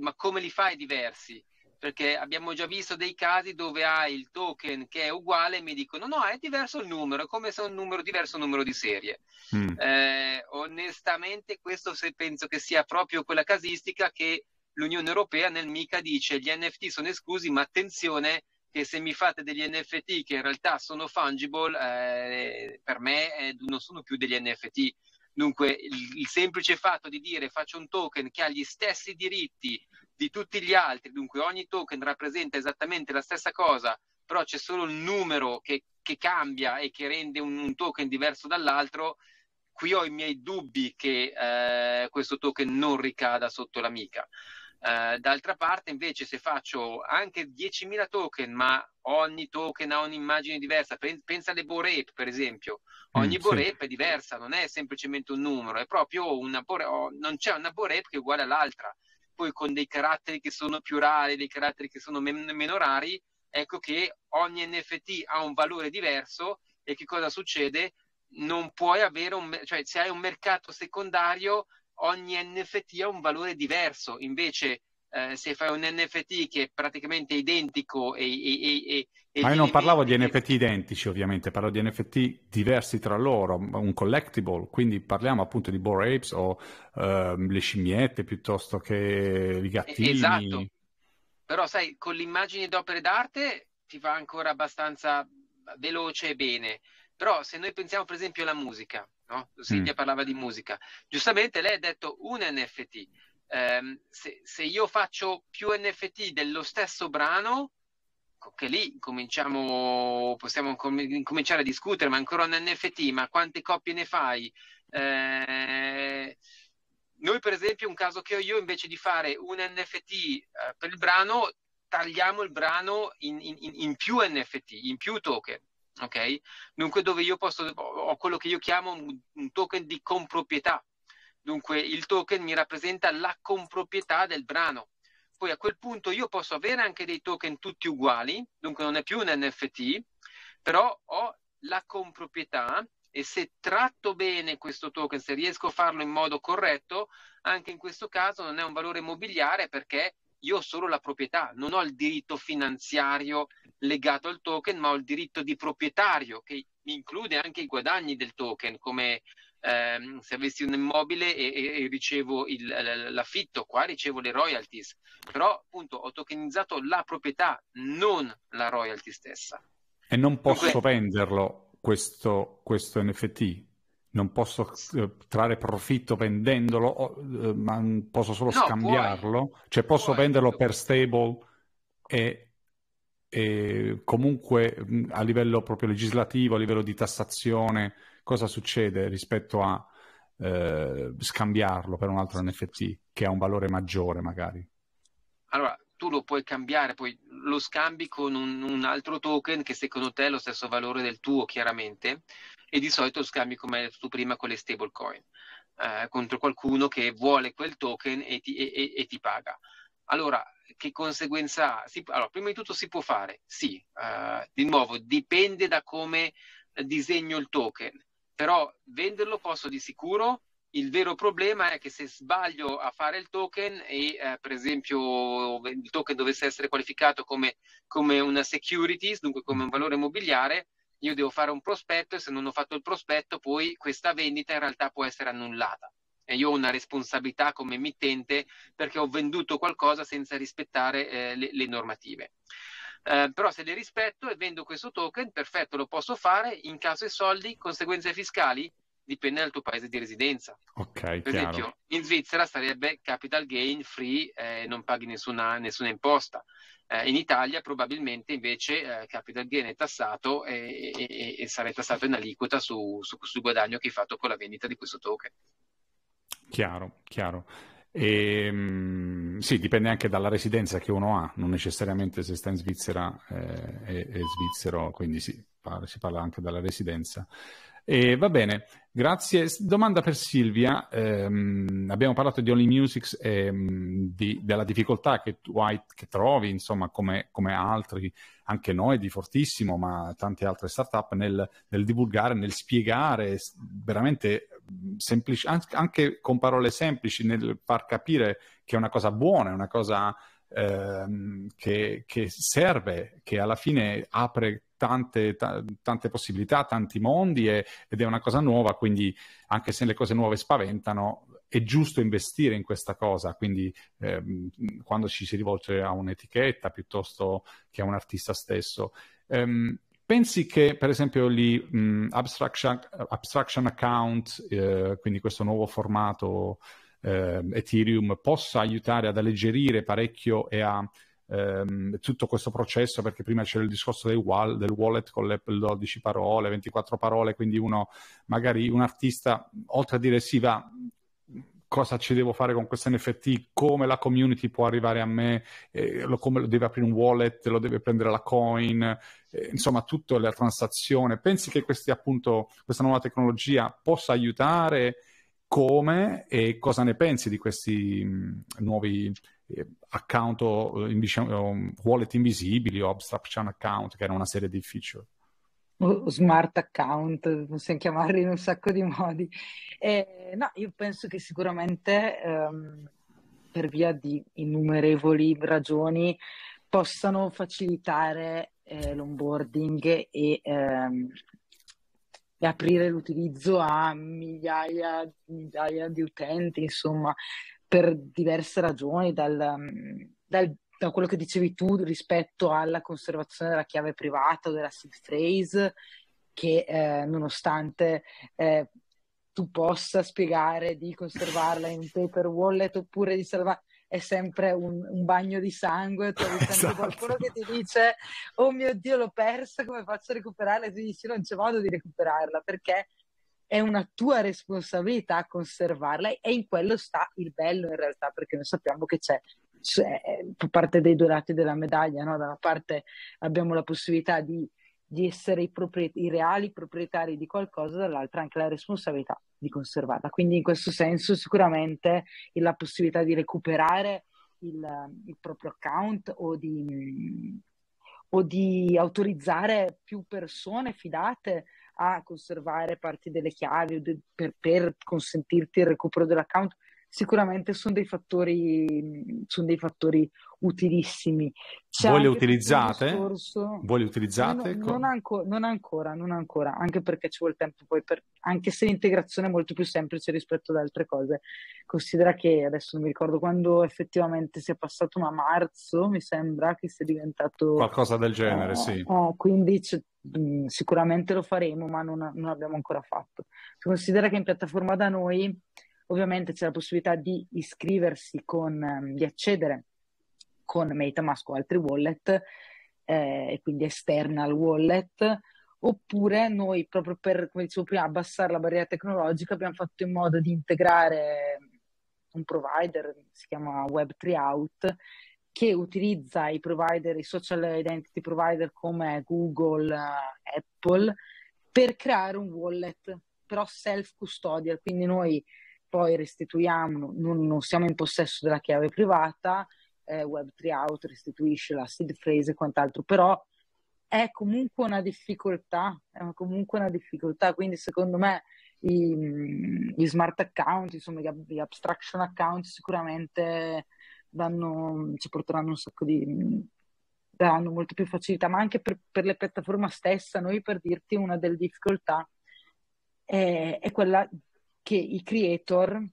ma come li fai diversi? Perché abbiamo già visto dei casi dove hai il token che è uguale e mi dicono no, è diverso il numero, è come se un numero diverso un numero di serie. Mm. Eh, onestamente questo penso che sia proprio quella casistica che l'Unione Europea nel MICA dice gli NFT sono esclusi, ma attenzione che se mi fate degli NFT che in realtà sono fungible, eh, per me eh, non sono più degli NFT. Dunque, il, il, semplice fatto di dire faccio un token che ha gli stessi diritti di tutti gli altri, dunque ogni token rappresenta esattamente la stessa cosa, però c'è solo il numero che, che cambia e che rende un, un token diverso dall'altro, qui ho i miei dubbi che eh, questo token non ricada sotto l'amica. Eh, d'altra parte invece se faccio anche 10.000 token ma ogni token ha un'immagine diversa, pensa alle Borep per esempio, mm, ogni mm, Borep sì. è diversa, non è semplicemente un numero, è proprio una Borep, non c'è una Borep che è uguale all'altra, poi con dei caratteri che sono più rari, dei caratteri che sono men- meno rari, ecco che ogni NFT ha un valore diverso e che cosa succede? Non puoi avere un, cioè se hai un mercato secondario ogni NFT ha un valore diverso, invece eh, se fai un NFT che è praticamente identico e... e, e Ma io non parlavo di NFT identici ovviamente, parlo di NFT diversi tra loro, un collectible, quindi parliamo appunto di Bore Apes o eh, le scimmiette piuttosto che i gattini. Esatto, però sai, con l'immagine d'opere d'arte ti va ancora abbastanza veloce e bene, però se noi pensiamo per esempio alla musica, no? Silvia mm. parlava di musica. Giustamente lei ha detto un NFT. Eh, se, se, io faccio più NFT dello stesso brano, che lì cominciamo, possiamo com- cominciare a discutere, ma ancora un NFT, ma quante coppie ne fai? Eh, noi per esempio un caso che ho io invece di fare un NFT eh, per il brano tagliamo il brano in, in, in più NFT, in più token ok? Dunque dove io posso, ho quello che io chiamo un, un token di comproprietà, dunque il token mi rappresenta la comproprietà del brano. Poi a quel punto io posso avere anche dei token tutti uguali, dunque non è più un NFT, però ho la comproprietà e se tratto bene questo token, se riesco a farlo in modo corretto, anche in questo caso non è un valore immobiliare perché io ho solo la proprietà, non ho il diritto finanziario legato al token, ma ho il diritto di proprietario che include anche i guadagni del token, come ehm, se avessi un immobile e, e, e ricevo il, l'affitto, qua ricevo le royalties, però appunto ho tokenizzato la proprietà, non la royalty stessa. E non posso Dunque... venderlo questo, questo NFT? non posso eh, trarre profitto vendendolo, eh, ma posso solo no, scambiarlo, puoi. cioè posso puoi. venderlo certo. per stable e, e, comunque mm, a livello proprio legislativo, a livello di tassazione, cosa succede rispetto a eh, scambiarlo per un altro NFT che ha un valore maggiore magari? Allora, tu lo puoi cambiare, poi lo scambi con un, un altro token che secondo te è lo stesso valore del tuo, chiaramente, e di solito lo scambi, come hai detto prima, con le stablecoin, eh, contro qualcuno che vuole quel token e ti, e, e ti paga. Allora, che conseguenza ha? allora, prima di tutto si può fare, sì, eh, di nuovo dipende da come disegno il token, però venderlo posso di sicuro. Il vero problema è che se sbaglio a fare il token e eh, per esempio il token dovesse essere qualificato come, come una securities, dunque come un valore immobiliare, io devo fare un prospetto e se non ho fatto il prospetto poi questa vendita in realtà può essere annullata. E io ho una responsabilità come emittente perché ho venduto qualcosa senza rispettare eh, le, le normative. Eh, però se le rispetto e vendo questo token, perfetto, lo posso fare, in caso i soldi, conseguenze fiscali? Dipende dal tuo paese di residenza. Ok, Per chiaro. esempio, in Svizzera sarebbe capital gain free, eh, non paghi nessuna, nessuna imposta. Eh, in Italia probabilmente invece eh, capital gain è tassato e, e, e sarà tassato in aliquota su, su, sul guadagno che hai fatto con la vendita di questo token. Chiaro, chiaro. E, ehm, sì, dipende anche dalla residenza che uno ha, non necessariamente se sta in Svizzera eh, è, è, svizzero, quindi sì, si parla anche della residenza. E va bene, grazie. Domanda per Silvia. Ehm, abbiamo parlato di Only Music e mm, di, della difficoltà che, tu hai, che trovi, insomma, come, come, altri, anche noi di Fortissimo, ma tante altre startup, nel, nel divulgare, nel spiegare veramente mm, semplici, anche con parole semplici, nel far capire che è una cosa buona, è una cosa... Ehm, che, che, serve, che alla fine apre tante, t- tante possibilità, tanti mondi e, ed è una cosa nuova, quindi anche se le cose nuove spaventano, è giusto investire in questa cosa, quindi ehm, quando ci si rivolge a un'etichetta piuttosto che a un artista stesso. Ehm, pensi che per esempio gli mh, abstraction, abstraction, account, eh, quindi questo nuovo formato eh, Ethereum, possa aiutare ad alleggerire parecchio e a Ehm, tutto questo processo, perché prima c'era il discorso wall, del wallet con le 12 parole, 24 parole, quindi uno, magari un artista, oltre a dire sì, va, cosa ci devo fare con questo NFT, come la community può arrivare a me, eh, lo, come lo deve aprire un wallet, lo deve prendere la coin, eh, insomma tutta la transazione. Pensi che questi, appunto, questa nuova tecnologia possa aiutare? Come e cosa ne pensi di questi mh, nuovi eh, account o, eh, mm, wallet invisibili o abstraction account, che era una serie di feature. O smart account, possiamo chiamarli in un sacco di modi. E, eh, no, io penso che sicuramente ehm, per via di innumerevoli ragioni possano facilitare eh, l'onboarding e, ehm, e aprire l'utilizzo a migliaia, migliaia di utenti, insomma, per diverse ragioni, dal, mm, dal, da quello che dicevi tu rispetto alla conservazione della chiave privata o della seed phrase, che eh, nonostante eh, tu possa spiegare di conservarla in un paper wallet oppure di salvare è sempre un, un, bagno di sangue, trovi sempre esatto. qualcuno che ti dice oh mio Dio l'ho persa, come faccio a recuperarla? E tu dici non c'è modo di recuperarla perché è una tua responsabilità conservarla e in quello sta il bello in realtà, perché noi sappiamo che c'è cioè, parte dei due lati della medaglia, no? da una parte abbiamo la possibilità di, di essere i, propriet- i, reali proprietari di qualcosa, dall'altra anche la responsabilità di conservarla. Quindi in questo senso sicuramente la possibilità di recuperare il, il proprio account o di, o di autorizzare più persone fidate a conservare parti delle chiavi per, per consentirti il recupero dell'account sicuramente sono dei fattori, sono dei fattori utilissimi. C'è voi le utilizzate? Discorso... Voi le utilizzate? No, non, anco, non, ancora, non ancora, anche perché ci vuole tempo poi, per... anche se l'integrazione è molto più semplice rispetto ad altre cose. Considera che adesso non mi ricordo quando effettivamente si è passato, ma marzo mi sembra che sia diventato... Qualcosa del genere, eh, sì. Eh, quindi c- mm, sicuramente lo faremo, ma non, non abbiamo ancora fatto. Si considera che in piattaforma da noi Ovviamente c'è la possibilità di iscriversi con, ehm, di accedere con Metamask o altri wallet, eh, quindi external wallet, oppure noi proprio per, come dicevo prima, abbassare la barriera tecnologica abbiamo fatto in modo di integrare un provider, si chiama Web3 Out, che utilizza i provider, i social identity provider come Google, eh, Apple, per creare un wallet, però self-custodial, quindi noi poi restituiamo, non, non siamo in possesso della chiave privata, eh, Web3 Out restituisce la seed phrase e quant'altro, però è comunque una difficoltà, è comunque una difficoltà, quindi secondo me i, mm, gli smart account, insomma gli, abstraction account sicuramente danno, ci porteranno un sacco di hanno mm, molto più facilità, ma anche per, per la piattaforma stessa, noi per dirti una delle difficoltà è, è quella che i creator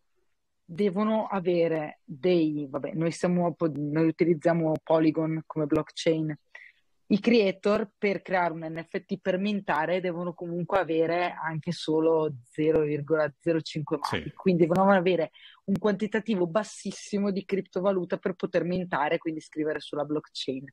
devono avere dei, vabbè, noi, siamo, noi utilizziamo Polygon come blockchain, i creator per creare un NFT per mintare devono comunque avere anche solo 0,05 mati, sì. quindi devono avere un quantitativo bassissimo di criptovaluta per poter mintare, quindi scrivere sulla blockchain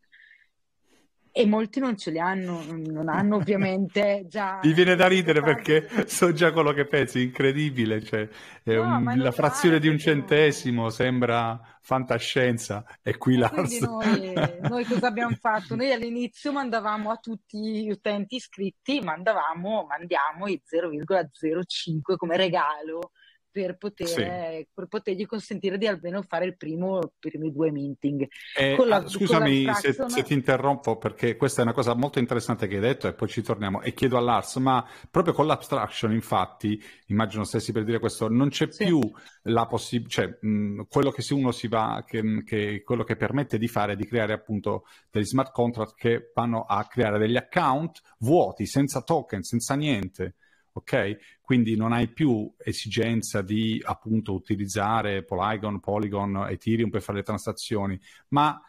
e molti non ce li hanno, non hanno ovviamente *laughs* già... Mi viene da ridere perché *laughs* so già quello che pensi, incredibile, cioè, no, un, la frazione vale, di un centesimo no. sembra fantascienza e qui la... Noi, *laughs* noi cosa abbiamo fatto? Noi all'inizio mandavamo a tutti gli utenti iscritti, mandavamo, mandiamo i 0,05 come regalo per, poter, sì. Eh, per potergli consentire di almeno fare il primo, i primi due meeting. Eh, la, ah, scusami se, Fraxon... se, ti interrompo perché questa è una cosa molto interessante che hai detto e poi ci torniamo e chiedo a Lars, ma proprio con l'abstraction infatti, immagino stessi per dire questo, non c'è sì. più la possibilità, cioè mh, mm, quello che uno si va, che, mm, che, quello che permette di fare è di creare appunto degli smart contract che vanno a creare degli account vuoti, senza token, senza niente ok? Quindi non hai più esigenza di appunto utilizzare Polygon, Polygon, Ethereum per fare le transazioni, ma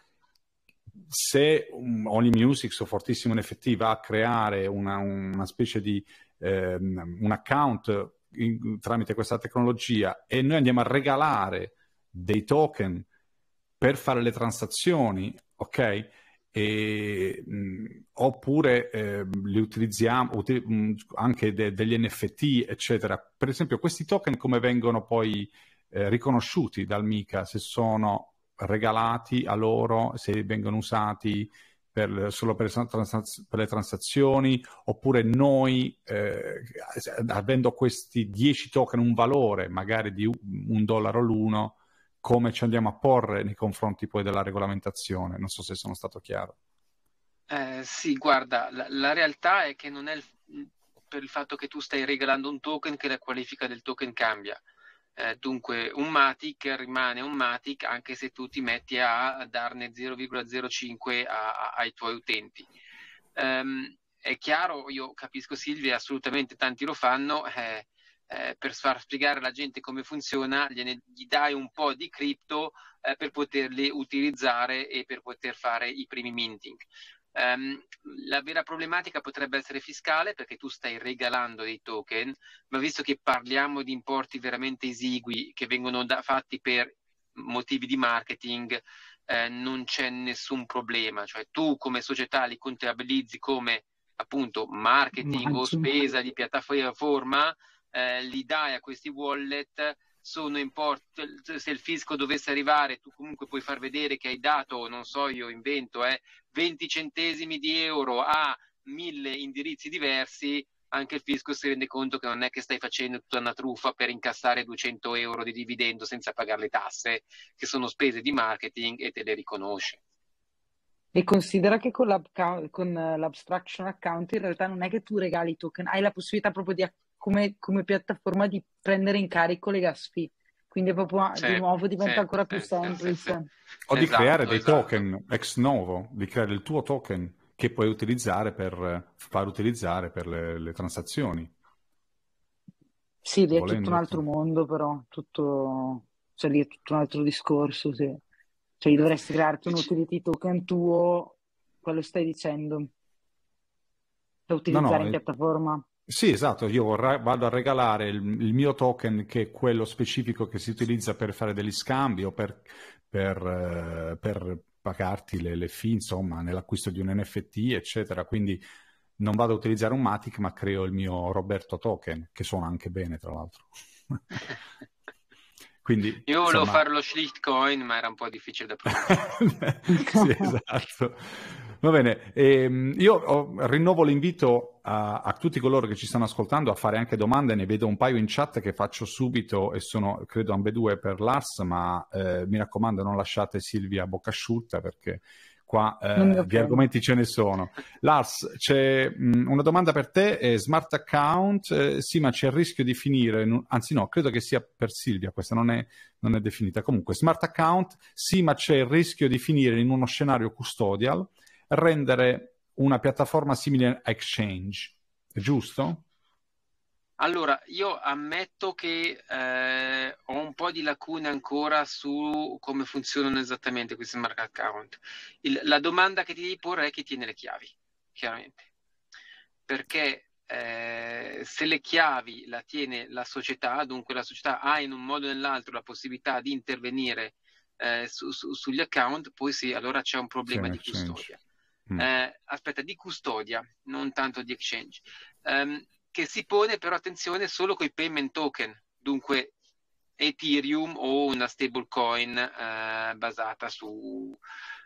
se um, mm, Only Music, so fortissimo in effetti, va a creare una, una specie di ehm, un account in, tramite questa tecnologia e noi andiamo a regalare dei token per fare le transazioni, ok? e, mh, oppure eh, li utilizziamo uti- mh, anche de- degli NFT, eccetera. Per esempio, questi token come vengono poi eh, riconosciuti dal MICA se sono regalati a loro, se vengono usati per, solo per, trans- per, le transazioni, oppure noi, eh, avendo questi 10 token un valore magari di un dollaro l'uno, come ci andiamo a porre nei confronti poi della regolamentazione. Non so se sono stato chiaro. Eh, sì, guarda, la, la, realtà è che non è il, per il fatto che tu stai regalando un token che la qualifica del token cambia. Eh, dunque, un Matic rimane un Matic anche se tu ti metti a darne 0,05 a, a, ai tuoi utenti. Um, è chiaro, io capisco Silvia, assolutamente tanti lo fanno. Eh, eh, per far spiegare alla gente come funziona, gliene, gli dai un po' di cripto eh, per poterli utilizzare e per poter fare i primi minting. Um, la vera problematica potrebbe essere fiscale perché tu stai regalando dei token, ma visto che parliamo di importi veramente esigui che vengono da, fatti per motivi di marketing, eh, non c'è nessun problema. Cioè tu come società li contabilizzi come appunto marketing, marketing. o spesa di piattaforma, eh, li dai a questi wallet sono in se il fisco dovesse arrivare, tu comunque puoi far vedere che hai dato, non so, io invento, eh, 20 centesimi di euro a mille indirizzi diversi, anche il fisco si rende conto che non è che stai facendo tutta una truffa per incassare 200 euro di dividendo senza pagare le tasse, che sono spese di marketing e te le riconosce. E considera che con, l'ab- con l'abstraction account in realtà non è che tu regali i token, hai la possibilità proprio di acquistare come, come, piattaforma di prendere in carico le gas fee. Quindi proprio ah, sì, di nuovo diventa sì, ancora più semplice. O di esatto, creare dei esatto. token ex novo, di creare il tuo token che puoi utilizzare per eh, far utilizzare per le, le transazioni. Sì, lì è Volendo. tutto un altro mondo, però tutto... Cioè, lì è tutto un altro discorso. Sì. Cioè, dovresti crearti un utility token tuo, quello stai dicendo, da utilizzare no, no, in piattaforma. Sì, esatto, io vado a regalare il, il, mio token che è quello specifico che si utilizza per fare degli scambi o per, per, eh, per pagarti le, le fee, insomma, nell'acquisto di un NFT, eccetera. Quindi non vado a utilizzare un Matic, ma creo il mio Roberto token, che suona anche bene, tra l'altro. *laughs* Quindi, Io volevo insomma... farlo shitcoin, ma era un po' difficile da *laughs* provare. sì, esatto. Va bene, ehm, io oh, rinnovo l'invito a, a, tutti coloro che ci stanno ascoltando a fare anche domande, ne vedo un paio in chat che faccio subito e sono credo ambedue per Lars, ma eh, mi raccomando non lasciate Silvia a bocca asciutta perché qua eh, di argomenti ce ne sono. Lars, c'è mh, mm, una domanda per te, eh, smart account, eh, sì ma c'è il rischio di finire, un... anzi no, credo che sia per Silvia, questa non è, non è, definita, comunque smart account, sì ma c'è il rischio di finire in uno scenario custodial rendere una piattaforma simile a Exchange, è giusto? Allora, io ammetto che eh, ho un po' di lacune ancora su come funzionano esattamente questi smart account. Il, la domanda che ti devi porre è chi tiene le chiavi, chiaramente. Perché eh, se le chiavi la tiene la società, dunque la società ha in un modo o nell'altro la possibilità di intervenire eh, su, su, sugli account, poi sì, allora c'è un problema c'è di custodia. Mm. eh, aspetta, di custodia, non tanto di exchange, ehm, che si pone però attenzione solo con i payment token, dunque Ethereum o una stablecoin eh, basata su,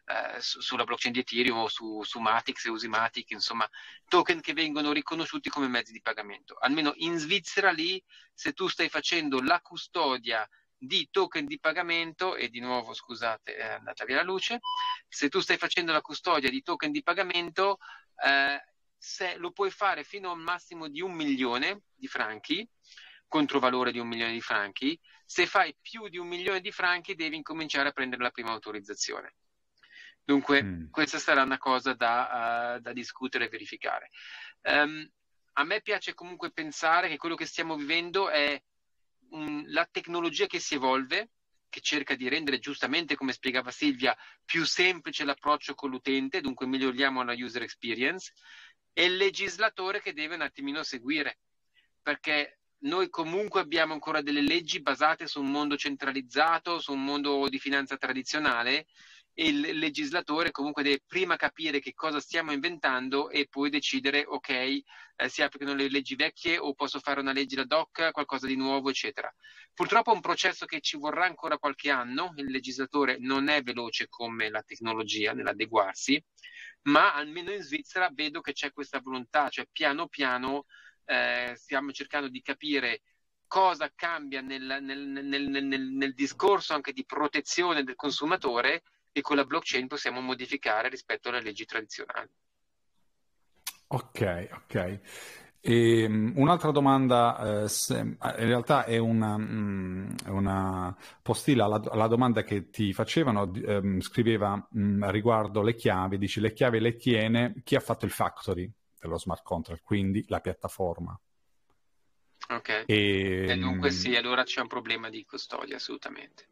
eh, su, sulla blockchain di Ethereum o su, su Matic, se usi Matic, insomma, token che vengono riconosciuti come mezzi di pagamento. Almeno in Svizzera lì, se tu stai facendo la custodia di token di pagamento e di nuovo scusate è andata via la luce se tu stai facendo la custodia di token di pagamento eh, se, lo puoi fare fino a un massimo di un milione di franchi controvalore di un milione di franchi se fai più di un milione di franchi devi incominciare a prendere la prima autorizzazione dunque mm. questa sarà una cosa da, uh, da discutere e verificare um, a me piace comunque pensare che quello che stiamo vivendo è mh, la tecnologia che si evolve, che cerca di rendere giustamente, come spiegava Silvia, più semplice l'approccio con l'utente, dunque miglioriamo la user experience, e il legislatore che deve un attimino seguire, perché noi comunque abbiamo ancora delle leggi basate su un mondo centralizzato, su un mondo di finanza tradizionale il legislatore comunque deve prima capire che cosa stiamo inventando e poi decidere, ok, eh, si applicano le leggi vecchie o posso fare una legge ad hoc, qualcosa di nuovo, eccetera. Purtroppo è un processo che ci vorrà ancora qualche anno, il legislatore non è veloce come la tecnologia nell'adeguarsi, ma almeno in Svizzera vedo che c'è questa volontà, cioè piano piano eh, stiamo cercando di capire cosa cambia nel, nel, nel, nel, discorso anche di protezione del consumatore che con la blockchain possiamo modificare rispetto alle leggi tradizionali. Ok, ok. E, um, un'altra domanda, eh, se, in realtà è una, mh, mm, una postilla alla, alla, domanda che ti facevano, ehm, scriveva mh, mm, riguardo le chiavi, dici le chiavi le tiene chi ha fatto il factory dello smart contract, quindi la piattaforma. Ok, e, e dunque mh... Mm, sì, allora c'è un problema di custodia assolutamente.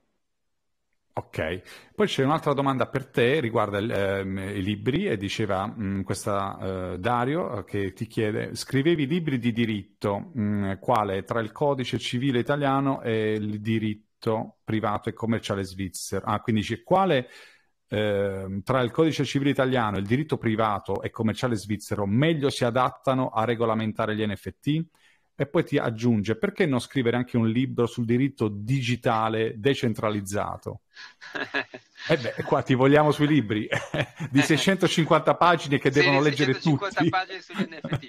Ok, poi c'è un'altra domanda per te riguardo eh, i libri e diceva mh, mm, questa eh, Dario eh, che ti chiede scrivevi libri di diritto, mh, mm, quale tra il codice civile italiano e il diritto privato e commerciale svizzero? Ah, quindi dice quale eh, tra il codice civile italiano e il diritto privato e commerciale svizzero meglio si adattano a regolamentare gli NFT? e poi ti aggiunge perché non scrivere anche un libro sul diritto digitale decentralizzato? E eh beh, qua ti vogliamo sui libri *laughs* di 650 eh. pagine che devono sì, leggere tutti. pagine sugli *laughs* NFT.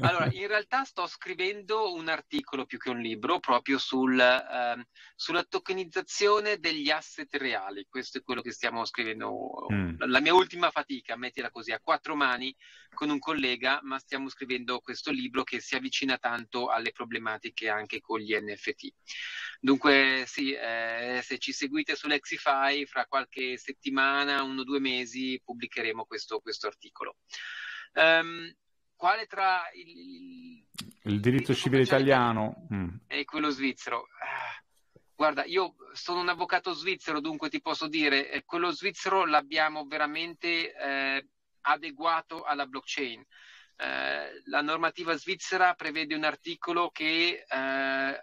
Allora, in realtà sto scrivendo un articolo più che un libro proprio sul, eh, sulla tokenizzazione degli asset reali. Questo è quello che stiamo scrivendo. Mm. La mia ultima fatica, mettila così, a quattro mani con un collega, ma stiamo scrivendo questo libro che si avvicina tanto alle problematiche anche con gli NFT. Dunque, sì, eh, se ci seguite sulle Lexify fra qualche settimana, uno o due mesi, pubblicheremo questo, questo articolo. Um, quale tra il, il, il diritto civile italiano mm. e quello svizzero? Ah, guarda, io sono un avvocato svizzero, dunque ti posso dire, eh, quello svizzero l'abbiamo veramente eh, adeguato alla blockchain. Eh, la normativa svizzera prevede un articolo che eh,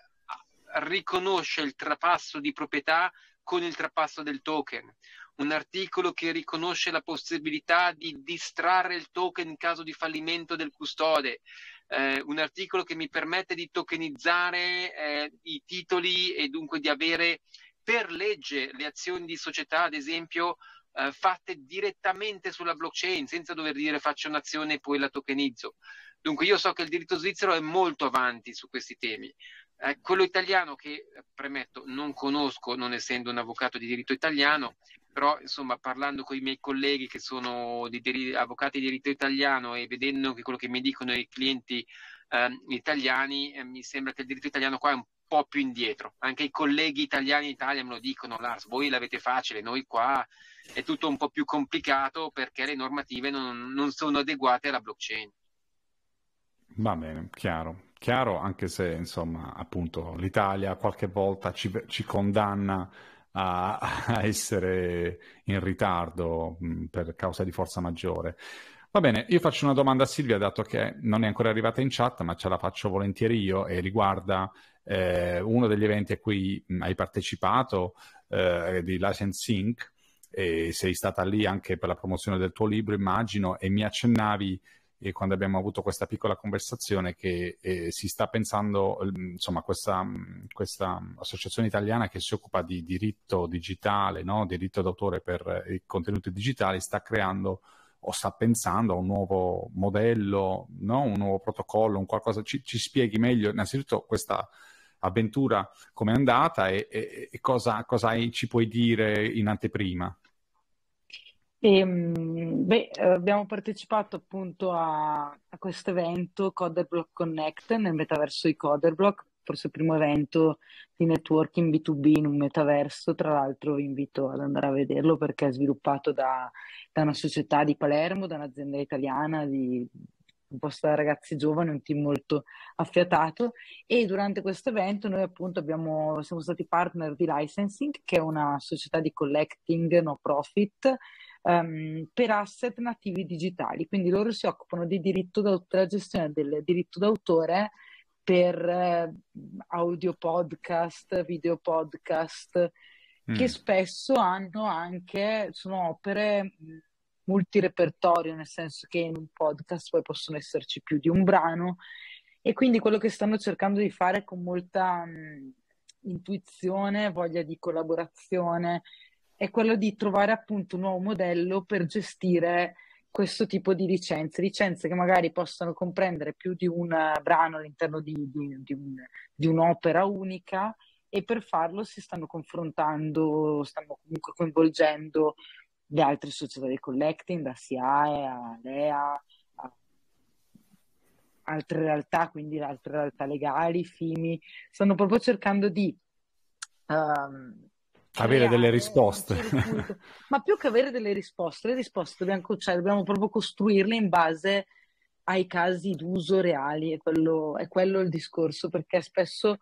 riconosce il trapasso di proprietà con il trapasso del token, un articolo che riconosce la possibilità di distrarre il token in caso di fallimento del custode, eh, un articolo che mi permette di tokenizzare eh, i titoli e dunque di avere per legge le azioni di società, ad esempio, eh, fatte direttamente sulla blockchain, senza dover dire faccio un'azione e poi la tokenizzo. Dunque io so che il diritto svizzero è molto avanti su questi temi. Eh, quello italiano che, eh, premetto, non conosco, non essendo un avvocato di diritto italiano, però insomma parlando con i miei colleghi che sono di diri- avvocati di diritto italiano e vedendo che quello che mi dicono i clienti eh, italiani, eh, mi sembra che il diritto italiano qua è un po' più indietro. Anche i colleghi italiani in Italia me lo dicono, Lars, voi l'avete facile, noi qua è tutto un po' più complicato perché le normative non, non sono adeguate alla blockchain. Va bene, chiaro. Chiaro, anche se insomma, appunto, l'Italia qualche volta ci, ci condanna a, a, essere in ritardo mh, mm, per causa di forza maggiore. Va bene, io faccio una domanda a Silvia, dato che non è ancora arrivata in chat, ma ce la faccio volentieri io e riguarda eh, uno degli eventi a cui mh, mm, hai partecipato, eh, di Licensing e sei stata lì anche per la promozione del tuo libro, immagino, e mi accennavi eh, quando abbiamo avuto questa piccola conversazione che eh, si sta pensando, mm, insomma, questa, mm, questa, associazione italiana che si occupa di diritto digitale, no? diritto d'autore per eh, i contenuti digitali, sta creando o sta pensando a un nuovo modello, no? un nuovo protocollo, un qualcosa. Ci, ci spieghi meglio innanzitutto questa avventura com'è andata e, e, e cosa, cosa ci puoi dire in anteprima? E, ehm, beh, eh, abbiamo partecipato appunto a, a questo evento Coderblock Connect nel metaverso di Coderblock, forse il primo evento di networking B2B in un metaverso. Tra l'altro vi invito ad andare a vederlo perché è sviluppato da, da una società di Palermo, da un'azienda italiana di, composta da ragazzi giovani, un team molto affiatato e durante questo evento noi appunto abbiamo, siamo stati partner di Licensing che è una società di collecting no profit um, per asset nativi digitali, quindi loro si occupano di della gestione del diritto d'autore per eh, audio podcast, video podcast, mm. che spesso hanno anche, sono opere mm, multirepertorio, nel senso che in un podcast poi possono esserci più di un brano e quindi quello che stanno cercando di fare con molta mh, mm, intuizione, voglia di collaborazione è quello di trovare appunto un nuovo modello per gestire questo tipo di licenze, licenze che magari possono comprendere più di un brano all'interno di, di, di, un, di un'opera unica e per farlo si stanno confrontando, stanno comunque coinvolgendo le altre società di collecting, da SIAE a LEA, a altre realtà, quindi altre realtà legali, FIMI, stanno proprio cercando di um, cioè, avere delle eh, risposte. *laughs* Ma più che avere delle risposte, le risposte dobbiamo, cioè, dobbiamo proprio costruirle in base ai casi d'uso reali, è quello, è quello il discorso, perché spesso,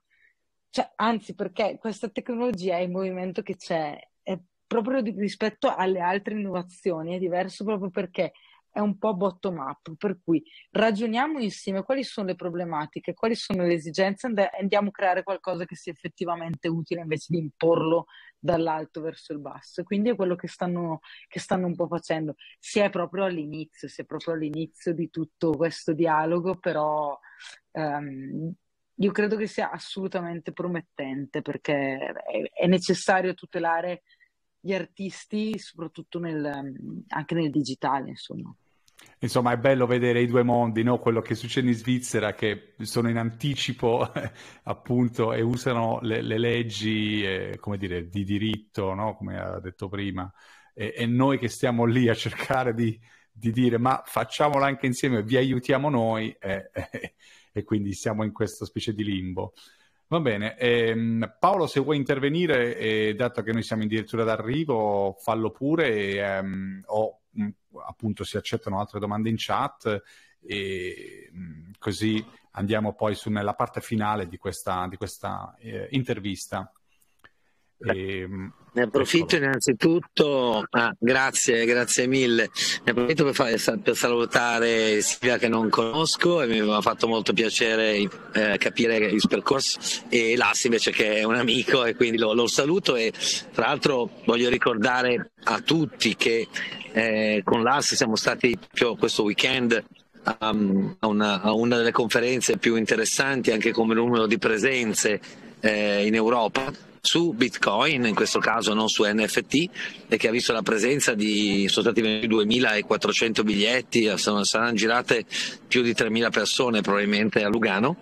cioè, anzi perché questa tecnologia è il movimento che c'è, è proprio di, rispetto alle altre innovazioni, è diverso proprio perché è un po' bottom up, per cui ragioniamo insieme quali sono le problematiche, quali sono le esigenze, and- andiamo a creare qualcosa che sia effettivamente utile invece di imporlo dall'alto verso il basso. Quindi è quello che stanno, che stanno un po' facendo. Si è proprio all'inizio, si è proprio all'inizio di tutto questo dialogo, però ehm, io credo che sia assolutamente promettente perché è, è necessario tutelare gli artisti, soprattutto nel, anche nel digitale, insomma insomma è bello vedere i due mondi, no? quello che succede in Svizzera che sono in anticipo *laughs* appunto e usano le, le leggi eh, dire, di diritto, no? come ha detto prima, e, e, noi che stiamo lì a cercare di, di dire ma facciamola anche insieme, vi aiutiamo noi eh, eh, *laughs* e quindi siamo in questa specie di limbo. Va bene, ehm, Paolo se vuoi intervenire, eh, dato che noi siamo addirittura d'arrivo, fallo pure ehm, o Mm, appunto si accettano altre domande in chat e mm, così andiamo poi su, nella parte finale di questa, di questa eh, intervista. E, ehm, ne approfitto innanzitutto, ah, grazie, grazie mille, ne approfitto per, far, eh, per, salutare Silvia che non conosco e mi ha fatto molto piacere eh, capire il percorso e Lassi invece che è un amico e quindi lo, lo saluto e tra l'altro voglio ricordare a tutti che eh, con Lassi siamo stati proprio questo weekend um, a una, a una delle conferenze più interessanti anche come numero di presenze eh, in Europa su Bitcoin, in questo caso non su NFT, e che ha visto la presenza di, sono stati 2.400 biglietti, eh, sono, saranno girate più di 3.000 persone probabilmente a Lugano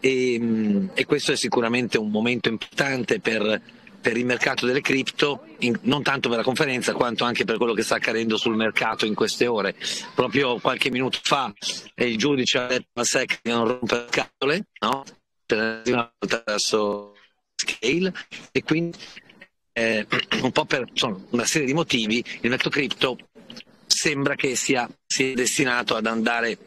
e, mm, e questo è sicuramente un momento importante per per il mercato delle cripto, non tanto per la conferenza quanto anche per quello che sta accadendo sul mercato in queste ore. Proprio qualche minuto fa eh, il giudice ha detto a SEC che non rompere le scatole, no? Per la volta adesso scale e quindi eh, un po' per insomma, una serie di motivi il mercato cripto sembra che sia, sia destinato ad andare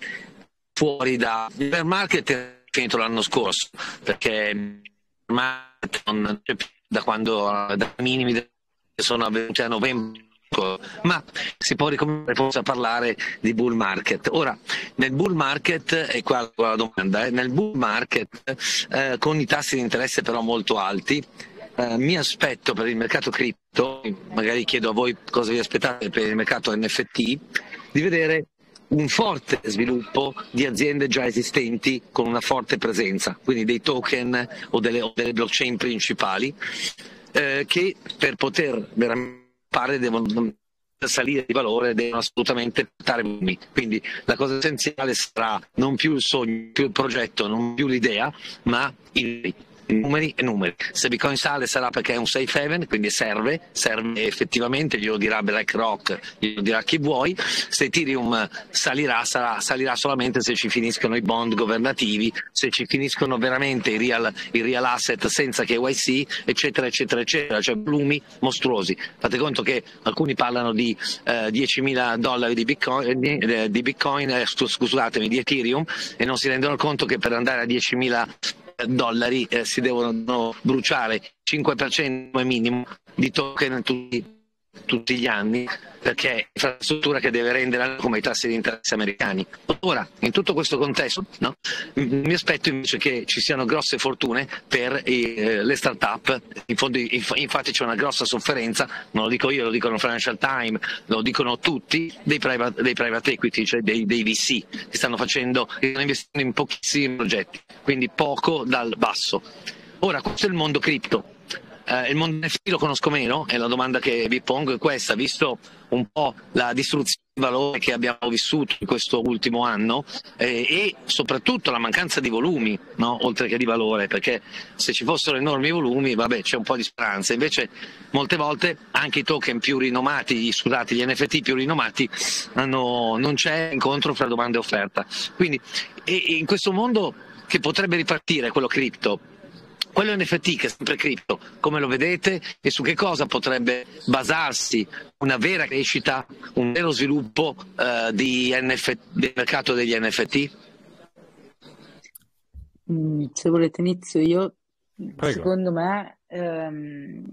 fuori da bear market è finito l'anno scorso perché non c'è più da quando da minimi sono avvenuti a novembre Ecco, ma si può ricominciare forse a parlare di bull market. Ora, nel bull market, e qua la domanda, eh, nel bull market eh, con i tassi di interesse però molto alti, eh, mi aspetto per il mercato cripto, magari chiedo a voi cosa vi aspettate per il mercato NFT, di vedere un forte sviluppo di aziende già esistenti con una forte presenza, quindi dei token o delle, o delle blockchain principali, eh, che per poter veramente pare devono salire di valore devono assolutamente portare quindi la cosa essenziale sarà non più il sogno, più il progetto, non più l'idea, ma il numeri e numeri. Se Bitcoin sale sarà perché è un safe haven, quindi serve, serve effettivamente, glielo dirà BlackRock, glielo dirà chi vuoi. Se Ethereum salirà, sarà, salirà solamente se ci finiscono i bond governativi, se ci finiscono veramente i real, i real asset senza KYC, eccetera, eccetera, eccetera, cioè plumi mostruosi. Fate conto che alcuni parlano di eh, 10.000 dollari di Bitcoin, eh, eh, di, Bitcoin eh, scusatemi, di Ethereum e non si rendono conto che per andare a 10.000 dollari eh, si devono bruciare 5% minimo di token tutti tutti gli anni perché è infrastruttura che deve rendere come i tassi di interesse americani. Ora, in tutto questo contesto, no, mi aspetto invece che ci siano grosse fortune per eh, le start-up, in fondo, inf- infatti c'è una grossa sofferenza, non lo dico io, lo dicono Financial Times, lo dicono tutti, dei private, dei private equity, cioè dei, dei, VC, che stanno, facendo, che stanno investendo in pochissimi progetti, quindi poco dal basso. Ora, questo è il mondo cripto, eh, il mondo NFT lo conosco meno e la domanda che vi pongo è questa, visto un po' la distruzione di valore che abbiamo vissuto in questo ultimo anno eh, e soprattutto la mancanza di volumi, no? oltre che di valore, perché se ci fossero enormi volumi vabbè, c'è un po' di speranza, invece molte volte anche i token più rinomati, scusate, gli NFT più rinomati, hanno, non c'è incontro fra domanda e offerta. Quindi e in questo mondo che potrebbe ripartire quello cripto, quello NFT che è sempre cripto, come lo vedete e su che cosa potrebbe basarsi una vera crescita, un vero sviluppo eh, di NF, del mercato degli NFT? Mm, se volete inizio io, Prego. secondo me ehm,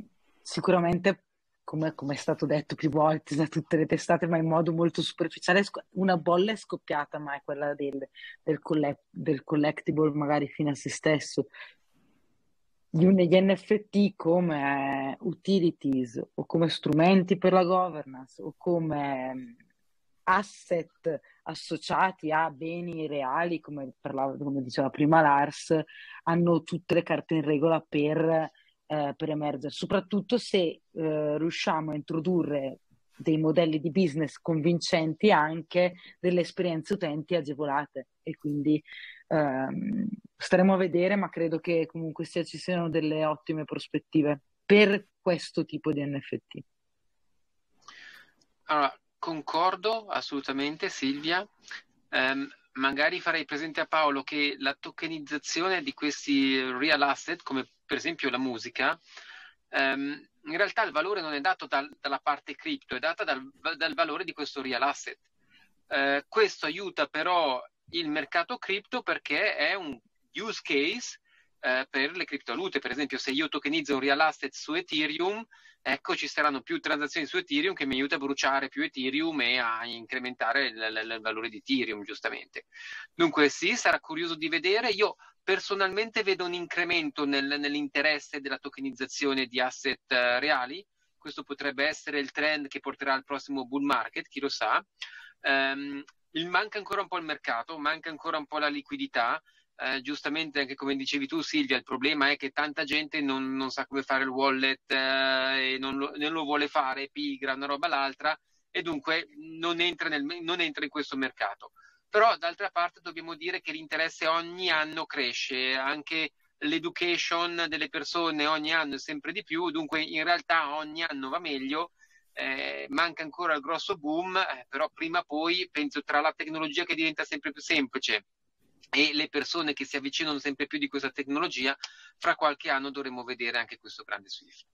sicuramente come, come, è stato detto più volte da tutte le testate, ma in modo molto superficiale, una bolla è scoppiata, ma è quella del, del, collect, del collectible magari fino a se stesso gli NFT come utilities o come strumenti per la governance o come mm, asset associati a beni reali, come, parlava, come diceva prima Lars, hanno tutte le carte in regola per, eh, per emergere, soprattutto se eh, riusciamo a introdurre dei modelli di business convincenti anche delle esperienze utenti agevolate e quindi ehm, staremo a vedere, ma credo che comunque sia, ci siano delle ottime prospettive per questo tipo di NFT. Allora, ah, concordo assolutamente Silvia. Um, magari farei presente a Paolo che la tokenizzazione di questi real asset, come per esempio la musica, um, in realtà il valore non è dato dal, dalla parte cripto, è data dal, dal, valore di questo real asset. Uh, questo aiuta però il mercato cripto perché è un use case eh, per le criptovalute. Per esempio, se io tokenizzo un real asset su Ethereum, ecco ci saranno più transazioni su Ethereum che mi aiuta a bruciare più Ethereum e a incrementare il, il, il valore di Ethereum, giustamente. Dunque, sì, sarà curioso di vedere. Io personalmente vedo un incremento nel, nell'interesse della tokenizzazione di asset uh, reali. Questo potrebbe essere il trend che porterà al prossimo bull market, chi lo sa. Um, il, manca ancora un po' il mercato, manca ancora un po' la liquidità. Eh, giustamente, anche come dicevi tu, Silvia, il problema è che tanta gente non, non sa come fare il wallet eh, e non lo, non lo, vuole fare, pigra, una roba l'altra, e dunque non entra, nel, non entra in questo mercato. Però, d'altra parte, dobbiamo dire che l'interesse ogni anno cresce, anche l'education delle persone ogni anno è sempre di più, dunque in realtà ogni anno va meglio eh, manca ancora il grosso boom, eh, però prima o poi penso tra la tecnologia che diventa sempre più semplice e le persone che si avvicinano sempre più di questa tecnologia, fra qualche anno dovremo vedere anche questo grande Swift.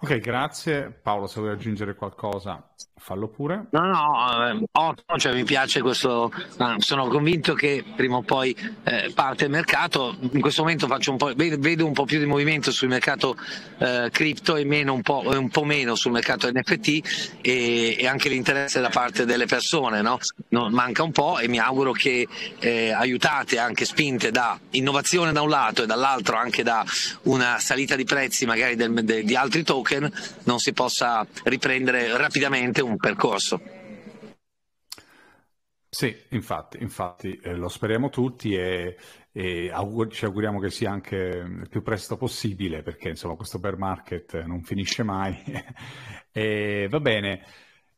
Ok, grazie. Paolo, se vuoi aggiungere qualcosa, fallo pure. No, no, eh, ottimo, cioè, mi piace questo, sono convinto che prima o poi eh, parte il mercato, in questo momento un vedo un po' più di movimento sul mercato eh, cripto e un po', un po', meno sul mercato NFT e, e anche l'interesse da parte delle persone, no? No, manca un po' e mi auguro che eh, aiutate anche spinte da innovazione da un lato e dall'altro anche da una salita di prezzi magari del, de, di altri token Hawken non si possa riprendere rapidamente un percorso. Sì, infatti, infatti eh, lo speriamo tutti e, e augur- ci auguriamo che sia anche mm, il più presto possibile perché insomma questo bear market eh, non finisce mai. *laughs* e, va bene.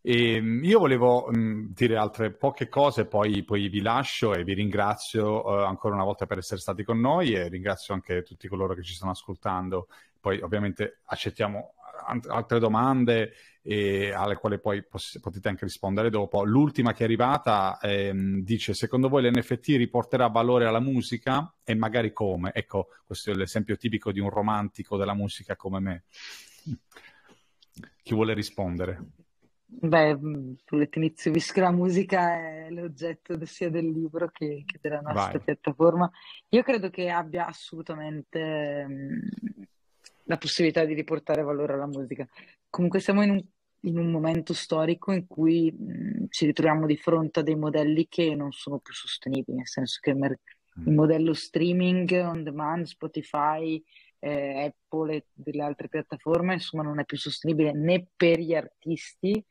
E ehm, io volevo mh, mm, dire altre poche cose, poi, poi, vi lascio e vi ringrazio uh, ancora una volta per essere stati con noi e ringrazio anche tutti coloro che ci stanno ascoltando. Poi ovviamente accettiamo altre domande eh, alle quali poi poss- potete anche rispondere dopo. L'ultima che è arrivata ehm, dice: Secondo voi l'NFT riporterà valore alla musica e magari come? Ecco, questo è l'esempio tipico di un romantico della musica come me. Chi vuole rispondere? Beh, Bè, visto che la musica è l'oggetto sia del libro che, che della nostra Vai. piattaforma. Io credo che abbia assolutamente ehm, la possibilità di riportare valore alla musica. Comunque siamo in un, in un momento storico in cui mh, ci ritroviamo di fronte a dei modelli che non sono più sostenibili, nel senso che il, mer- mm. il modello streaming on demand, Spotify, eh, Apple e delle altre piattaforme, insomma, non è più sostenibile né per gli artisti,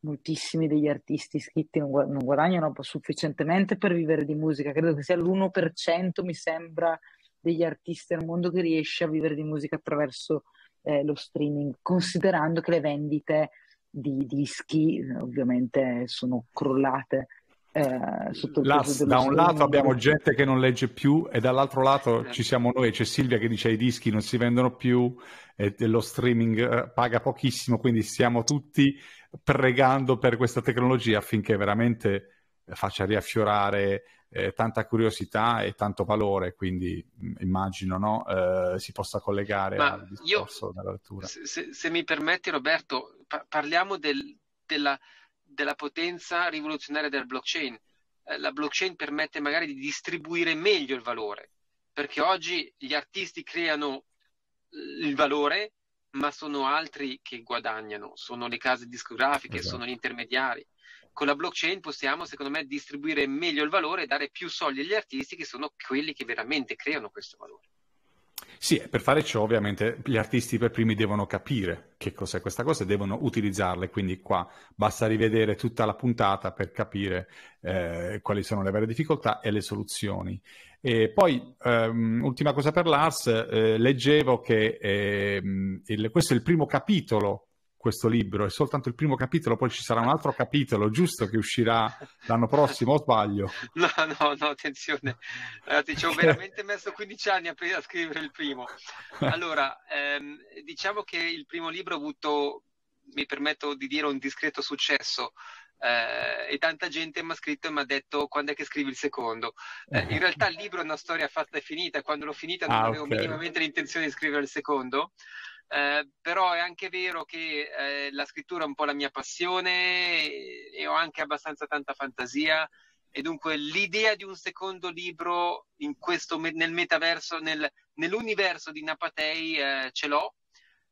moltissimi degli artisti iscritti non, guadagnano sufficientemente per vivere di musica, credo che sia l'1%, mi sembra, degli artisti al mondo che riesce a vivere di musica attraverso eh, lo streaming, considerando che le vendite di dischi eh, ovviamente sono crollate. Eh, sotto il Lass, da un lato abbiamo gente che non legge più e dall'altro lato eh. ci siamo noi, c'è Silvia che dice i dischi non si vendono più e lo streaming eh, paga pochissimo, quindi stiamo tutti pregando per questa tecnologia affinché veramente faccia riaffiorare eh, tanta curiosità e tanto valore, quindi mm, immagino no? eh, si possa collegare Ma al discorso io, della lettura. Se, se, mi permetti Roberto, par- parliamo del, della, della, potenza rivoluzionaria del blockchain. Eh, la blockchain permette magari di distribuire meglio il valore, perché oggi gli artisti creano eh, il valore ma sono altri che guadagnano, sono le case discografiche, esatto. sono gli intermediari con la blockchain possiamo, secondo me, distribuire meglio il valore e dare più soldi agli artisti che sono quelli che veramente creano questo valore. Sì, per fare ciò ovviamente gli artisti per primi devono capire che cos'è questa cosa e devono utilizzarla, quindi qua basta rivedere tutta la puntata per capire eh, quali sono le vere difficoltà e le soluzioni. E poi, ehm, ultima cosa per Lars, eh, leggevo che ehm, il, questo è il primo capitolo questo libro, è soltanto il primo capitolo, poi ci sarà un altro capitolo, giusto, che uscirà l'anno prossimo, o sbaglio? *laughs* No, no, no, attenzione, ragazzi, ci ho veramente messo 15 anni a, a scrivere il primo. Allora, ehm, diciamo che il primo libro ha avuto, mi permetto di dire, un discreto successo, eh, e tanta gente mi ha scritto e mi ha detto quando è che scrivi il secondo eh, in realtà il libro è una storia fatta e finita quando l'ho finita non ah, avevo okay. minimamente l'intenzione di scrivere il secondo eh, però è anche vero che eh, la scrittura è un po' la mia passione e, ho anche abbastanza tanta fantasia e dunque l'idea di un secondo libro questo, nel metaverso, nel, nell'universo di Napatei eh, ce l'ho,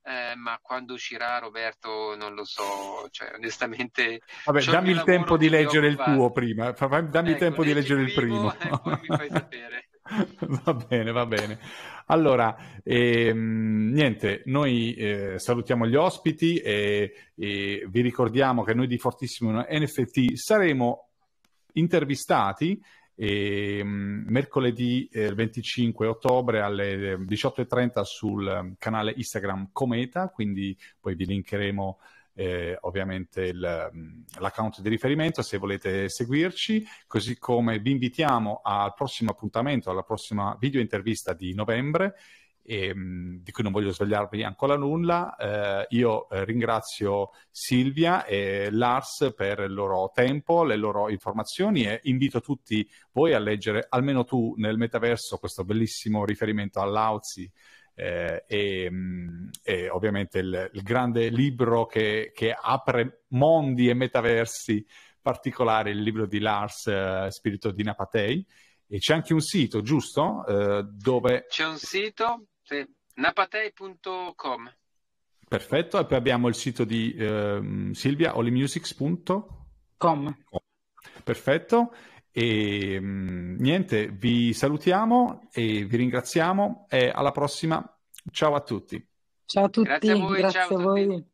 eh, ma quando uscirà Roberto non lo so, cioè, onestamente... Vabbè, dammi il ecco, tempo di leggere il tuo prima, dammi il tempo di leggere il primo. E ecco, poi mi fai sapere. *laughs* *laughs* va bene, va bene. Allora, ehm, niente, noi eh, salutiamo gli ospiti e, e, vi ricordiamo che noi di Fortissimo NFT saremo intervistati eh, mercoledì eh, 25 ottobre alle 18.30 eh, sul ehm, canale Instagram Cometa, quindi poi vi linkeremo eh, ovviamente il, mm, l'account di riferimento se volete seguirci, così come vi invitiamo al prossimo appuntamento, alla prossima video intervista di novembre. E, mm, di cui non voglio svegliarvi ancora nulla. Eh, io eh, ringrazio Silvia e Lars per il loro tempo, le loro informazioni e invito tutti voi a leggere, almeno tu nel metaverso, questo bellissimo riferimento all'Auzi eh, e, mm, e, ovviamente il, il grande libro che, che, apre mondi e metaversi particolari, il libro di Lars eh, Spirito di Napatei. E c'è anche un sito, giusto? Eh, dove... C'è un sito, sì. napatei.com. Perfetto, e poi abbiamo il sito di eh, mm, Silvia, olimusics.com. Perfetto. E ehm, mh, niente, vi salutiamo e vi ringraziamo e alla prossima. Ciao a tutti. Ciao a tutti, grazie a voi. Grazie a voi.